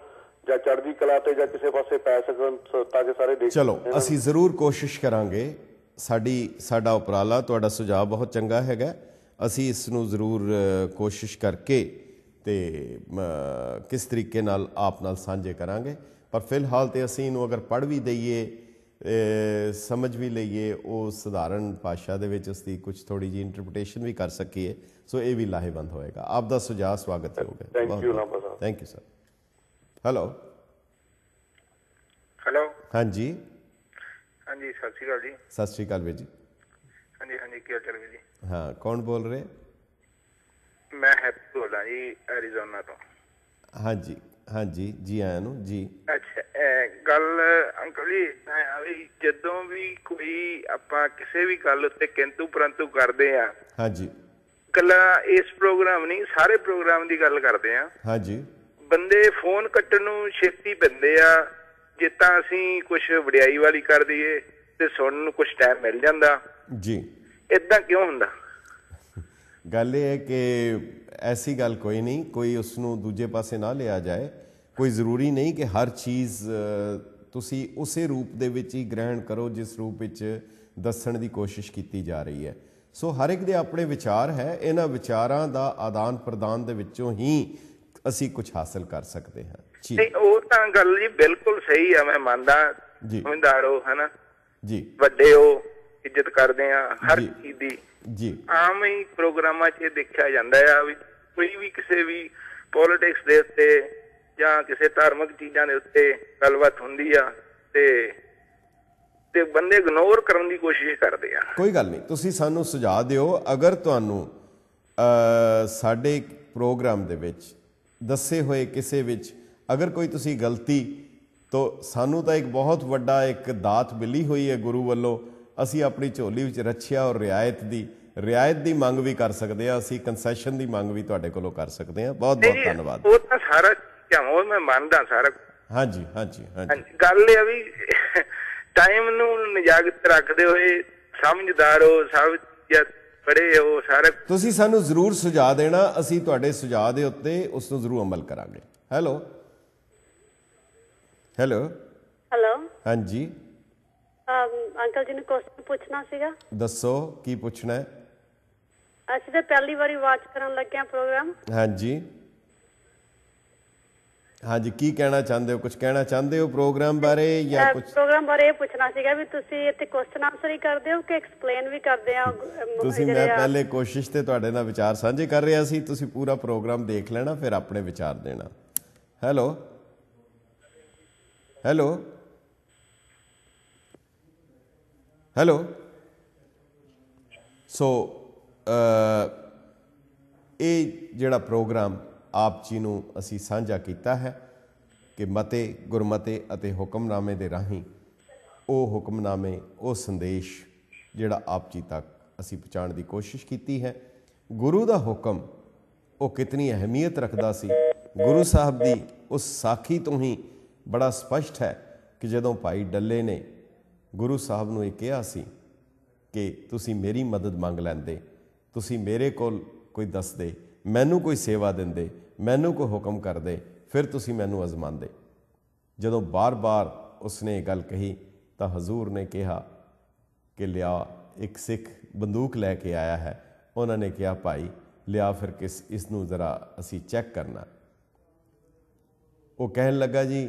Speaker 2: ਜਾਂ ਚੜ੍ਹਦੀ ਕਲਾ ਤੇ ਜਾਂ ਕਿਸੇ ਪਾਸੇ ਪੈ ਸਕਣ ਤਾਂ ਕਿ ਸਾਰੇ ਦੇਖ ਚਲੋ ਅਸੀਂ ਜ਼ਰੂਰ
Speaker 1: ਕੋਸ਼ਿਸ਼ ਕਰਾਂਗੇ ਸਾਡੀ ਸਾਡਾ ਉਪਰਾਲਾ ਤੁਹਾਡਾ ਸੁਝਾਅ ਬਹੁਤ ਚੰਗਾ ਹੈਗਾ ਅਸੀਂ ਇਸ ਨੂੰ ਜ਼ਰੂਰ ਕੋਸ਼ਿਸ਼ ਕਰਕੇ ਤੇ ਕਿਸ ਤਰੀਕੇ ਨਾਲ ਆਪ ਨਾਲ ਸਾਂਝੇ ਕਰਾਂਗੇ ਪਰ ਫਿਲਹਾਲ ਤੇ ਅਸੀਂ ਇਹਨੂੰ ਅਗਰ ਪੜ੍ਹ ਵੀ ਦਈਏ ਸਮਝ ਵੀ ਲਈਏ ਉਹ ਸਧਾਰਨ ਭਾਸ਼ਾ ਦੇ ਵਿੱਚ ਉਸ ਦੀ ਕੁਝ ਥੋੜੀ ਜੀ ਇੰਟਰਪ੍ਰੀਟੇਸ਼ਨ ਵੀ ਕਰ ਸਕੀਏ ਸੋ ਇਹ ਵੀ ਲਾਹੇਵੰਦ ਹੋਏਗਾ ਆਪ ਦਾ ਸੁਝਾਅ ਸਵਾਗਤ ਹੋਵੇਗਾ ਥੈਂਕ ਯੂ ਨਾ ਬਸ thank you sir hello hello ਹਾਂਜੀ
Speaker 2: ਹਾਂਜੀ ਸਤਿ ਸ਼੍ਰੀ ਅਕਾਲ ਜੀ
Speaker 1: ਸਤਿ ਸ਼੍ਰੀ ਅਕਾਲ ਵੀਰ ਜੀ
Speaker 2: ਹਾਂਜੀ ਹਾਂਜੀ ਕੀ ਹਾਲ ਚਾਲ ਵੀਰ ਜੀ
Speaker 1: ਹਾਂ ਕੌਣ ਬੋਲ ਰਹੇ
Speaker 2: ਮੈਂ ਹੈਪੀ ਬੋਲਾਂ ਜੀ ਅਰੀਜ਼ੋਨਾ ਤੋਂ
Speaker 1: ਹਾਂਜੀ ਹਾਂਜੀ ਜੀ ਆਇਆਂ ਨੂੰ ਜੀ
Speaker 2: ਅੱਛਾ ਗੱਲ ਅੰਕਲ ਜੀ ਵੀ ਜਦੋਂ ਵੀ ਕੋਈ ਆਪਾਂ ਕਿਸੇ ਵੀ ਗੱਲ ਉੱਤੇ ਕਿੰਤੂ ਪਰੰਤੂ ਕਰਦੇ ਆ ਹਾਂਜੀ ਕੱਲਾ ਇਸ ਪ੍ਰੋਗਰਾਮ ਨਹੀਂ ਸਾਰੇ ਪ੍ਰੋਗਰਾਮ ਦੀ ਗੱਲ ਕਰਦੇ ਆ ਹਾਂਜੀ ਬੰਦੇ ਫੋਨ ਕੱਟਣ ਨੂੰ ਛੇਤੀ ਪੈਂਦੇ ਆ ਜੇ ਤਾਂ ਅਸੀਂ ਕੁਝ ਵਡਿਆਈ ਵਾਲੀ ਕਰ ਦਈਏ ਤੇ ਸੁਣਨ ਨੂੰ ਕੁਝ ਟਾਈਮ ਮਿਲ ਜਾਂਦਾ ਜੀ ਇਦਾਂ ਕਿਉਂ ਹੁੰਦਾ
Speaker 1: ਗੱਲ ਇਹ ਹੈ ਕਿ ਐਸੀ ਗੱਲ ਕੋਈ ਨਹੀਂ ਕੋਈ ਉਸ ਨੂੰ ਦੂਜੇ ਪਾਸੇ ਨਾ ਲਿਆ ਜਾਏ ਕੋਈ ਜ਼ਰੂਰੀ ਨਹੀਂ ਕਿ ਹਰ ਚੀਜ਼ ਤੁਸੀਂ ਉਸੇ ਰੂਪ ਦੇ ਵਿੱਚ ਹੀ ਗ੍ਰਹਿਣ ਕਰੋ ਜਿਸ ਰੂਪ ਵਿੱਚ ਦੱਸਣ ਦੀ ਕੋਸ਼ਿਸ਼ ਕੀਤੀ ਜਾ ਰਹੀ ਹੈ ਸੋ ਹਰ ਇੱਕ ਦੇ ਆਪਣੇ ਵਿਚਾਰ ਹੈ ਇਹਨਾਂ ਵਿਚਾਰਾਂ ਦਾ ਆਦਾਨ ਪ੍ਰਦਾਨ ਦੇ ਵਿੱਚੋਂ ਹੀ ਅਸੀਂ ਕੁਝ ਹਾਸਲ ਕਰ ਸਕਦੇ ਹਾਂ ਜੀ ਨਹੀਂ
Speaker 2: ਉਹ ਤਾਂ ਗੱਲ ਜੀ ਬਿਲਕੁਲ ਸਹੀ ਆ ਮੈਂ ਮੰਨਦਾ ਜੀ ਸਮਝਦਾਰੋ ਹਨਾ ਜੀ ਵੱਡੇ ਹੋ ਇੱਜ਼ਤ ਕਰਦੇ ਆ ਹਰ ਚੀਜ਼ ਦੀ ਜੀ ਆਮ ਹੀ ਪ੍ਰੋਗਰਾਮਾਂ 'ਚ ਦੇਖਿਆ ਜਾਂਦਾ ਆ ਵੀ ਕੋਈ ਵੀ ਕਿਸੇ ਵੀ ਪੋਲਿਟਿਕਸ ਦੇ ਉੱਤੇ ਜਾਂ ਕਿਸੇ ਧਾਰਮਿਕ ਚੀਜ਼ਾਂ ਦੇ ਉੱਤੇ ਗੱਲਬਾਤ ਹੁੰਦੀ ਆ ਤੇ ਤੇ ਬੰਦੇ ਇਗਨੋਰ ਕਰਨ ਦੀ ਕੋਸ਼ਿਸ਼ ਕਰਦੇ ਆ
Speaker 1: ਕੋਈ ਗੱਲ ਨਹੀਂ ਤੁਸੀਂ ਸਾਨੂੰ ਸੁਝਾਅ ਦਿਓ ਅਗਰ ਤੁਹਾਨੂੰ ਸਾਡੇ ਪ੍ਰੋਗਰਾਮ ਦੇ ਵਿੱਚ ਦੱਸੇ ਹੋਏ ਕਿਸੇ ਵਿੱਚ ਅਗਰ ਕੋਈ ਤੁਸੀਂ ਗਲਤੀ ਤੋਂ ਸਾਨੂੰ ਤਾਂ ਇੱਕ ਬਹੁਤ ਵੱਡਾ ਇੱਕ ਦਾਤ ਮਿਲੀ ਹੋਈ ਹੈ ਗੁਰੂ ਵੱਲੋਂ ਅਸੀਂ ਆਪਣੀ ਝੋਲੀ ਵਿੱਚ ਰੱਖਿਆ ਔਰ ਰਿਆਇਤ ਦੀ ਰਿਆਇਤ ਦੀ ਮੰਗ ਵੀ ਕਰ ਸਕਦੇ ਆ ਅਸੀਂ ਕਨਸੈਸ਼ਨ ਦੀ ਮੰਗ ਵੀ ਤੁਹਾਡੇ ਕੋਲੋਂ ਕਰ ਸਕਦੇ ਆ ਬਹੁਤ ਬਹੁਤ ਧੰਨਵਾਦ
Speaker 2: ਉਹ ਤਾਂ ਸਾਰਾ ਹੋਰ ਮੈਂ ਮੰਨਦਾ ਸਾਰਾ
Speaker 1: ਹਾਂਜੀ ਹਾਂਜੀ ਹਾਂਜੀ
Speaker 2: ਗੱਲ ਇਹ ਆ ਵੀ ਟਾਈਮ ਨੂੰ ਨਿਜਾਗਤ ਰੱਖਦੇ ਹੋਏ ਸਮਝਦਾਰ ਹੋ ਸਭ ਖੜੇ ਉਹ ਸਾਰੇ
Speaker 1: ਤੁਸੀਂ ਸਾਨੂੰ ਜ਼ਰੂਰ ਸੁਝਾ ਦੇਣਾ ਅਸੀਂ ਤੁਹਾਡੇ ਸੁਝਾ ਦੇ ਉੱਤੇ ਉਸ ਨੂੰ ਜ਼ਰੂਰ ਅਮਲ ਕਰਾਂਗੇ ਹੈਲੋ ਹੈਲੋ ਹੈਲੋ ਹਾਂਜੀ
Speaker 2: ਅੰਕਲ ਜੀ ਨੇ ਕੁਝ ਪੁੱਛਣਾ ਸੀਗਾ
Speaker 1: ਦੱਸੋ ਕੀ ਪੁੱਛਣਾ ਹੈ
Speaker 2: ਅਸੀਂ ਤਾਂ ਪਹਿਲੀ ਵਾਰੀ ਵਾਚ ਕਰਨ ਲੱਗੇ ਆ ਪ੍ਰੋਗਰਾਮ
Speaker 1: ਹਾਂਜੀ ਹਾਂਜੀ ਕੀ ਕਹਿਣਾ ਚਾਹੁੰਦੇ ਹੋ ਕੁਝ ਕਹਿਣਾ ਚਾਹੁੰਦੇ ਹੋ ਪ੍ਰੋਗਰਾਮ ਬਾਰੇ ਜਾਂ ਕੁਝ
Speaker 2: ਪ੍ਰੋਗਰਾਮ ਬਾਰੇ ਇਹ ਪੁੱਛਣਾ ਸੀਗਾ ਵੀ ਤੁਸੀਂ ਇੱਥੇ ਕੁਐਸਚਨ ਆਨਸਰ ਹੀ ਕਰਦੇ ਹੋ ਕਿ ਐਕਸਪਲੇਨ ਵੀ ਕਰਦੇ ਆ ਤੁਸੀਂ ਮੈਂ ਪਹਿਲੇ
Speaker 1: ਕੋਸ਼ਿਸ਼ ਤੇ ਤੁਹਾਡੇ ਨਾਲ ਵਿਚਾਰ ਸਾਂਝੇ ਕਰ ਰਿਹਾ ਸੀ ਤੁਸੀਂ ਪੂਰਾ ਪ੍ਰੋਗਰਾਮ ਦੇਖ ਲੈਣਾ ਫਿਰ ਆਪਣੇ ਵਿਚਾਰ ਦੇਣਾ ਹੈਲੋ ਹੈਲੋ ਹੈਲੋ ਸੋ ਇਹ ਜਿਹੜਾ ਪ੍ਰੋਗਰਾਮ ਆਪ ਜੀ ਨੂੰ ਅਸੀਂ ਸਾਂਝਾ ਕੀਤਾ ਹੈ ਕਿ ਮਤੇ ਗੁਰਮਤੇ ਅਤੇ ਹੁਕਮਨਾਮੇ ਦੇ ਰਾਹੀਂ ਉਹ ਹੁਕਮਨਾਮੇ ਉਹ ਸੰਦੇਸ਼ ਜਿਹੜਾ ਆਪ ਜੀ ਤੱਕ ਅਸੀਂ ਪਹੁੰਚਾਉਣ ਦੀ ਕੋਸ਼ਿਸ਼ ਕੀਤੀ ਹੈ ਗੁਰੂ ਦਾ ਹੁਕਮ ਉਹ ਕਿਤਨੀ ਅਹਿਮੀਅਤ ਰੱਖਦਾ ਸੀ ਗੁਰੂ ਸਾਹਿਬ ਦੀ ਉਸ ਸਾਖੀ ਤੋਂ ਹੀ ਬੜਾ ਸਪਸ਼ਟ ਹੈ ਕਿ ਜਦੋਂ ਭਾਈ ਡੱਲੇ ਨੇ ਗੁਰੂ ਸਾਹਿਬ ਨੂੰ ਇਹ ਕਿਹਾ ਸੀ ਕਿ ਤੁਸੀਂ ਮੇਰੀ ਮਦਦ ਮੰਗ ਲੈਂਦੇ ਤੁਸੀਂ ਮੇਰੇ ਕੋਲ ਕੋਈ ਦੱਸਦੇ ਮੈਨੂੰ ਕੋਈ ਸੇਵਾ ਦਿੰਦੇ ਮੈਨੂੰ ਕੋਈ ਹੁਕਮ ਕਰਦੇ ਫਿਰ ਤੁਸੀਂ ਮੈਨੂੰ ਅਜ਼ਮਾਉਂਦੇ ਜਦੋਂ ਬਾਰ-ਬਾਰ ਉਸਨੇ ਇਹ ਗੱਲ ਕਹੀ ਤਾਂ ਹਜ਼ੂਰ ਨੇ ਕਿਹਾ ਕਿ ਲਿਆ ਇੱਕ ਸਿੱਖ ਬੰਦੂਕ ਲੈ ਕੇ ਆਇਆ ਹੈ ਉਹਨਾਂ ਨੇ ਕਿਹਾ ਭਾਈ ਲਿਆ ਫਿਰ ਕਿਸ ਇਸ ਨੂੰ ਜ਼ਰਾ ਅਸੀਂ ਚੈੱਕ ਕਰਨਾ ਉਹ ਕਹਿਣ ਲੱਗਾ ਜੀ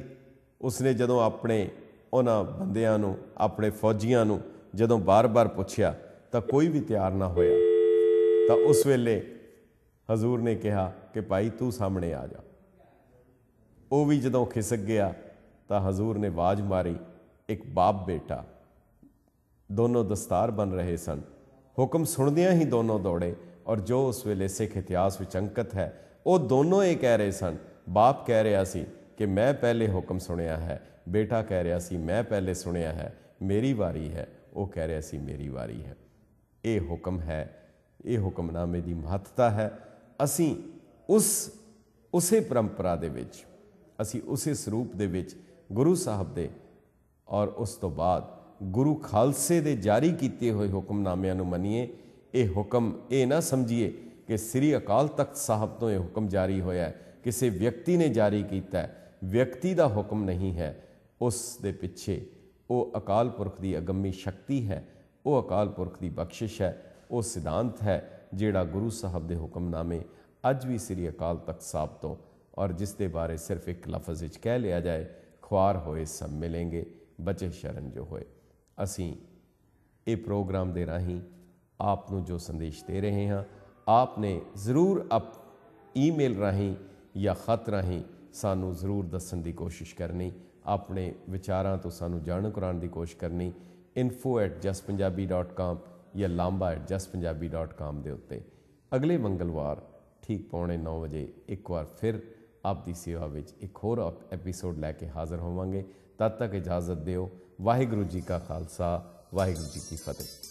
Speaker 1: ਉਸਨੇ ਜਦੋਂ ਆਪਣੇ ਉਹਨਾਂ ਬੰਦਿਆਂ ਨੂੰ ਆਪਣੇ ਫੌਜੀਆਂ ਨੂੰ ਜਦੋਂ ਬਾਰ-ਬਾਰ ਪੁੱਛਿਆ ਤਾਂ ਕੋਈ ਵੀ ਤਿਆਰ ਨਾ ਹੋਇਆ ਤਾਂ ਉਸ ਵੇਲੇ ਹਜ਼ੂਰ ਨੇ ਕਿਹਾ ਕਿ ਭਾਈ ਤੂੰ ਸਾਹਮਣੇ ਆ ਜਾ ਉਹ ਵੀ ਜਦੋਂ ਖਿਸਕ ਗਿਆ ਤਾਂ ਹਜ਼ੂਰ ਨੇ ਬਾਜ ਮਾਰੀ ਇੱਕ ਬਾਪ ਬੇਟਾ ਦੋਨੋਂ ਦਸਤਾਰ ਬਨ ਰਹੇ ਸਨ ਹੁਕਮ ਸੁਣਦਿਆਂ ਹੀ ਦੋਨੋਂ ਦੌੜੇ ਔਰ ਜੋ ਉਸ ਵੇਲੇ ਸਿੱਖ ਇਤਿਹਾਸ ਵਿੱਚ ਅੰਕਤ ਹੈ ਉਹ ਦੋਨੋਂ ਇਹ ਕਹਿ ਰਹੇ ਸਨ ਬਾਪ ਕਹਿ ਰਿਹਾ ਸੀ ਕਿ ਮੈਂ ਪਹਿਲੇ ਹੁਕਮ ਸੁਣਿਆ ਹੈ ਬੇਟਾ ਕਹਿ ਰਿਹਾ ਸੀ ਮੈਂ ਪਹਿਲੇ ਸੁਣਿਆ ਹੈ ਮੇਰੀ ਵਾਰੀ ਹੈ ਉਹ ਕਹਿ ਰਿਹਾ ਸੀ ਮੇਰੀ ਵਾਰੀ ਹੈ ਇਹ ਹੁਕਮ ਹੈ ਇਹ ਹੁਕਮਨਾਮੇ ਦੀ ਮਹੱਤਤਾ ਹੈ ਅਸੀਂ ਉਸ ਉਸੇ ਪਰੰਪਰਾ ਦੇ ਵਿੱਚ ਅਸੀਂ ਉਸੇ ਸਰੂਪ ਦੇ ਵਿੱਚ ਗੁਰੂ ਸਾਹਿਬ ਦੇ ਔਰ ਉਸ ਤੋਂ ਬਾਅਦ ਗੁਰੂ ਖਾਲਸੇ ਦੇ ਜਾਰੀ ਕੀਤੇ ਹੋਏ ਹੁਕਮਨਾਮਿਆਂ ਨੂੰ ਮੰਨੀਏ ਇਹ ਹੁਕਮ ਇਹ ਨਾ ਸਮਝੀਏ ਕਿ ਸ੍ਰੀ ਅਕਾਲ ਤਖਤ ਸਾਹਿਬ ਤੋਂ ਇਹ ਹੁਕਮ ਜਾਰੀ ਹੋਇਆ ਹੈ ਕਿਸੇ ਵਿਅਕਤੀ ਨੇ ਜਾਰੀ ਕੀਤਾ ਹੈ ਵਿਅਕਤੀ ਦਾ ਹੁਕਮ ਨਹੀਂ ਹੈ ਉਸ ਦੇ ਪਿੱਛੇ ਉਹ ਅਕਾਲ ਪੁਰਖ ਦੀ ਅਗੰਮੀ ਸ਼ਕਤੀ ਹੈ ਉਹ ਅਕਾਲ ਪੁਰਖ ਦੀ ਬਖਸ਼ਿਸ਼ ਹੈ ਉਹ ਸਿਧਾਂਤ ਹੈ ਜਿਹੜਾ ਗੁਰੂ ਸਾਹਿਬ ਦੇ ਹੁਕਮਨਾਮੇ ਅੱਜ ਵੀ ਸ੍ਰੀ ਅਕਾਲ ਤਖਤ ਸਾਹਿਬ ਤੋਂ ਔਰ ਜਿਸ ਦੇ ਬਾਰੇ ਸਿਰਫ ਇੱਕ ਲਫ਼ਜ਼ ਵਿੱਚ ਕਹਿ ਲਿਆ ਜਾਏ ਖੁਆਰ ਹੋਏ ਸਭ ਮਿਲेंगे ਬਚੇ ਸ਼ਰਨ ਜੋ ਹੋਏ ਅਸੀਂ ਇਹ ਪ੍ਰੋਗਰਾਮ ਦੇ ਰਾਹੀਂ ਆਪ ਨੂੰ ਜੋ ਸੰਦੇਸ਼ ਦੇ ਰਹੇ ਹਾਂ ਆਪ ਨੇ ਜ਼ਰੂਰ ਅਪ ਈਮੇਲ ਰਾਹੀਂ ਜਾਂ ਖਤ ਰਾਹੀਂ ਸਾਨੂੰ ਜ਼ਰੂਰ ਦੱਸਣ ਦੀ ਕੋਸ਼ਿਸ਼ ਕਰਨੀ ਆਪਣੇ ਵਿਚਾਰਾਂ ਤੋਂ ਸਾਨੂੰ ਜਾਣੂ ਕਰਾਉਣ ਦੀ ਕੋਸ਼ਿਸ਼ ਕਰਨੀ info@justpunjabi.com ਜਾਂ lamba@justpunjabi.com ਦੇ ਉੱਤੇ ਅਗਲੇ ਮੰਗਲਵਾਰ ਠੀਕ ਪੌਣੇ 9 ਵਜੇ ਇੱਕ ਵਾਰ ਫਿਰ ਆਪ ਦੀ ਸੇਵਾ ਵਿੱਚ ਇੱਕ ਹੋਰ ਐਪੀਸੋਡ ਲੈ ਕੇ ਹਾਜ਼ਰ ਹੋਵਾਂਗੇ ਤਦ ਤੱਕ ਇਜਾਜ਼ਤ ਦਿਓ ਵਾਹਿਗੁਰੂ ਜੀ ਕਾ ਖਾਲਸਾ ਵਾਹਿਗੁਰੂ ਜੀ ਕੀ ਫਤਿਹ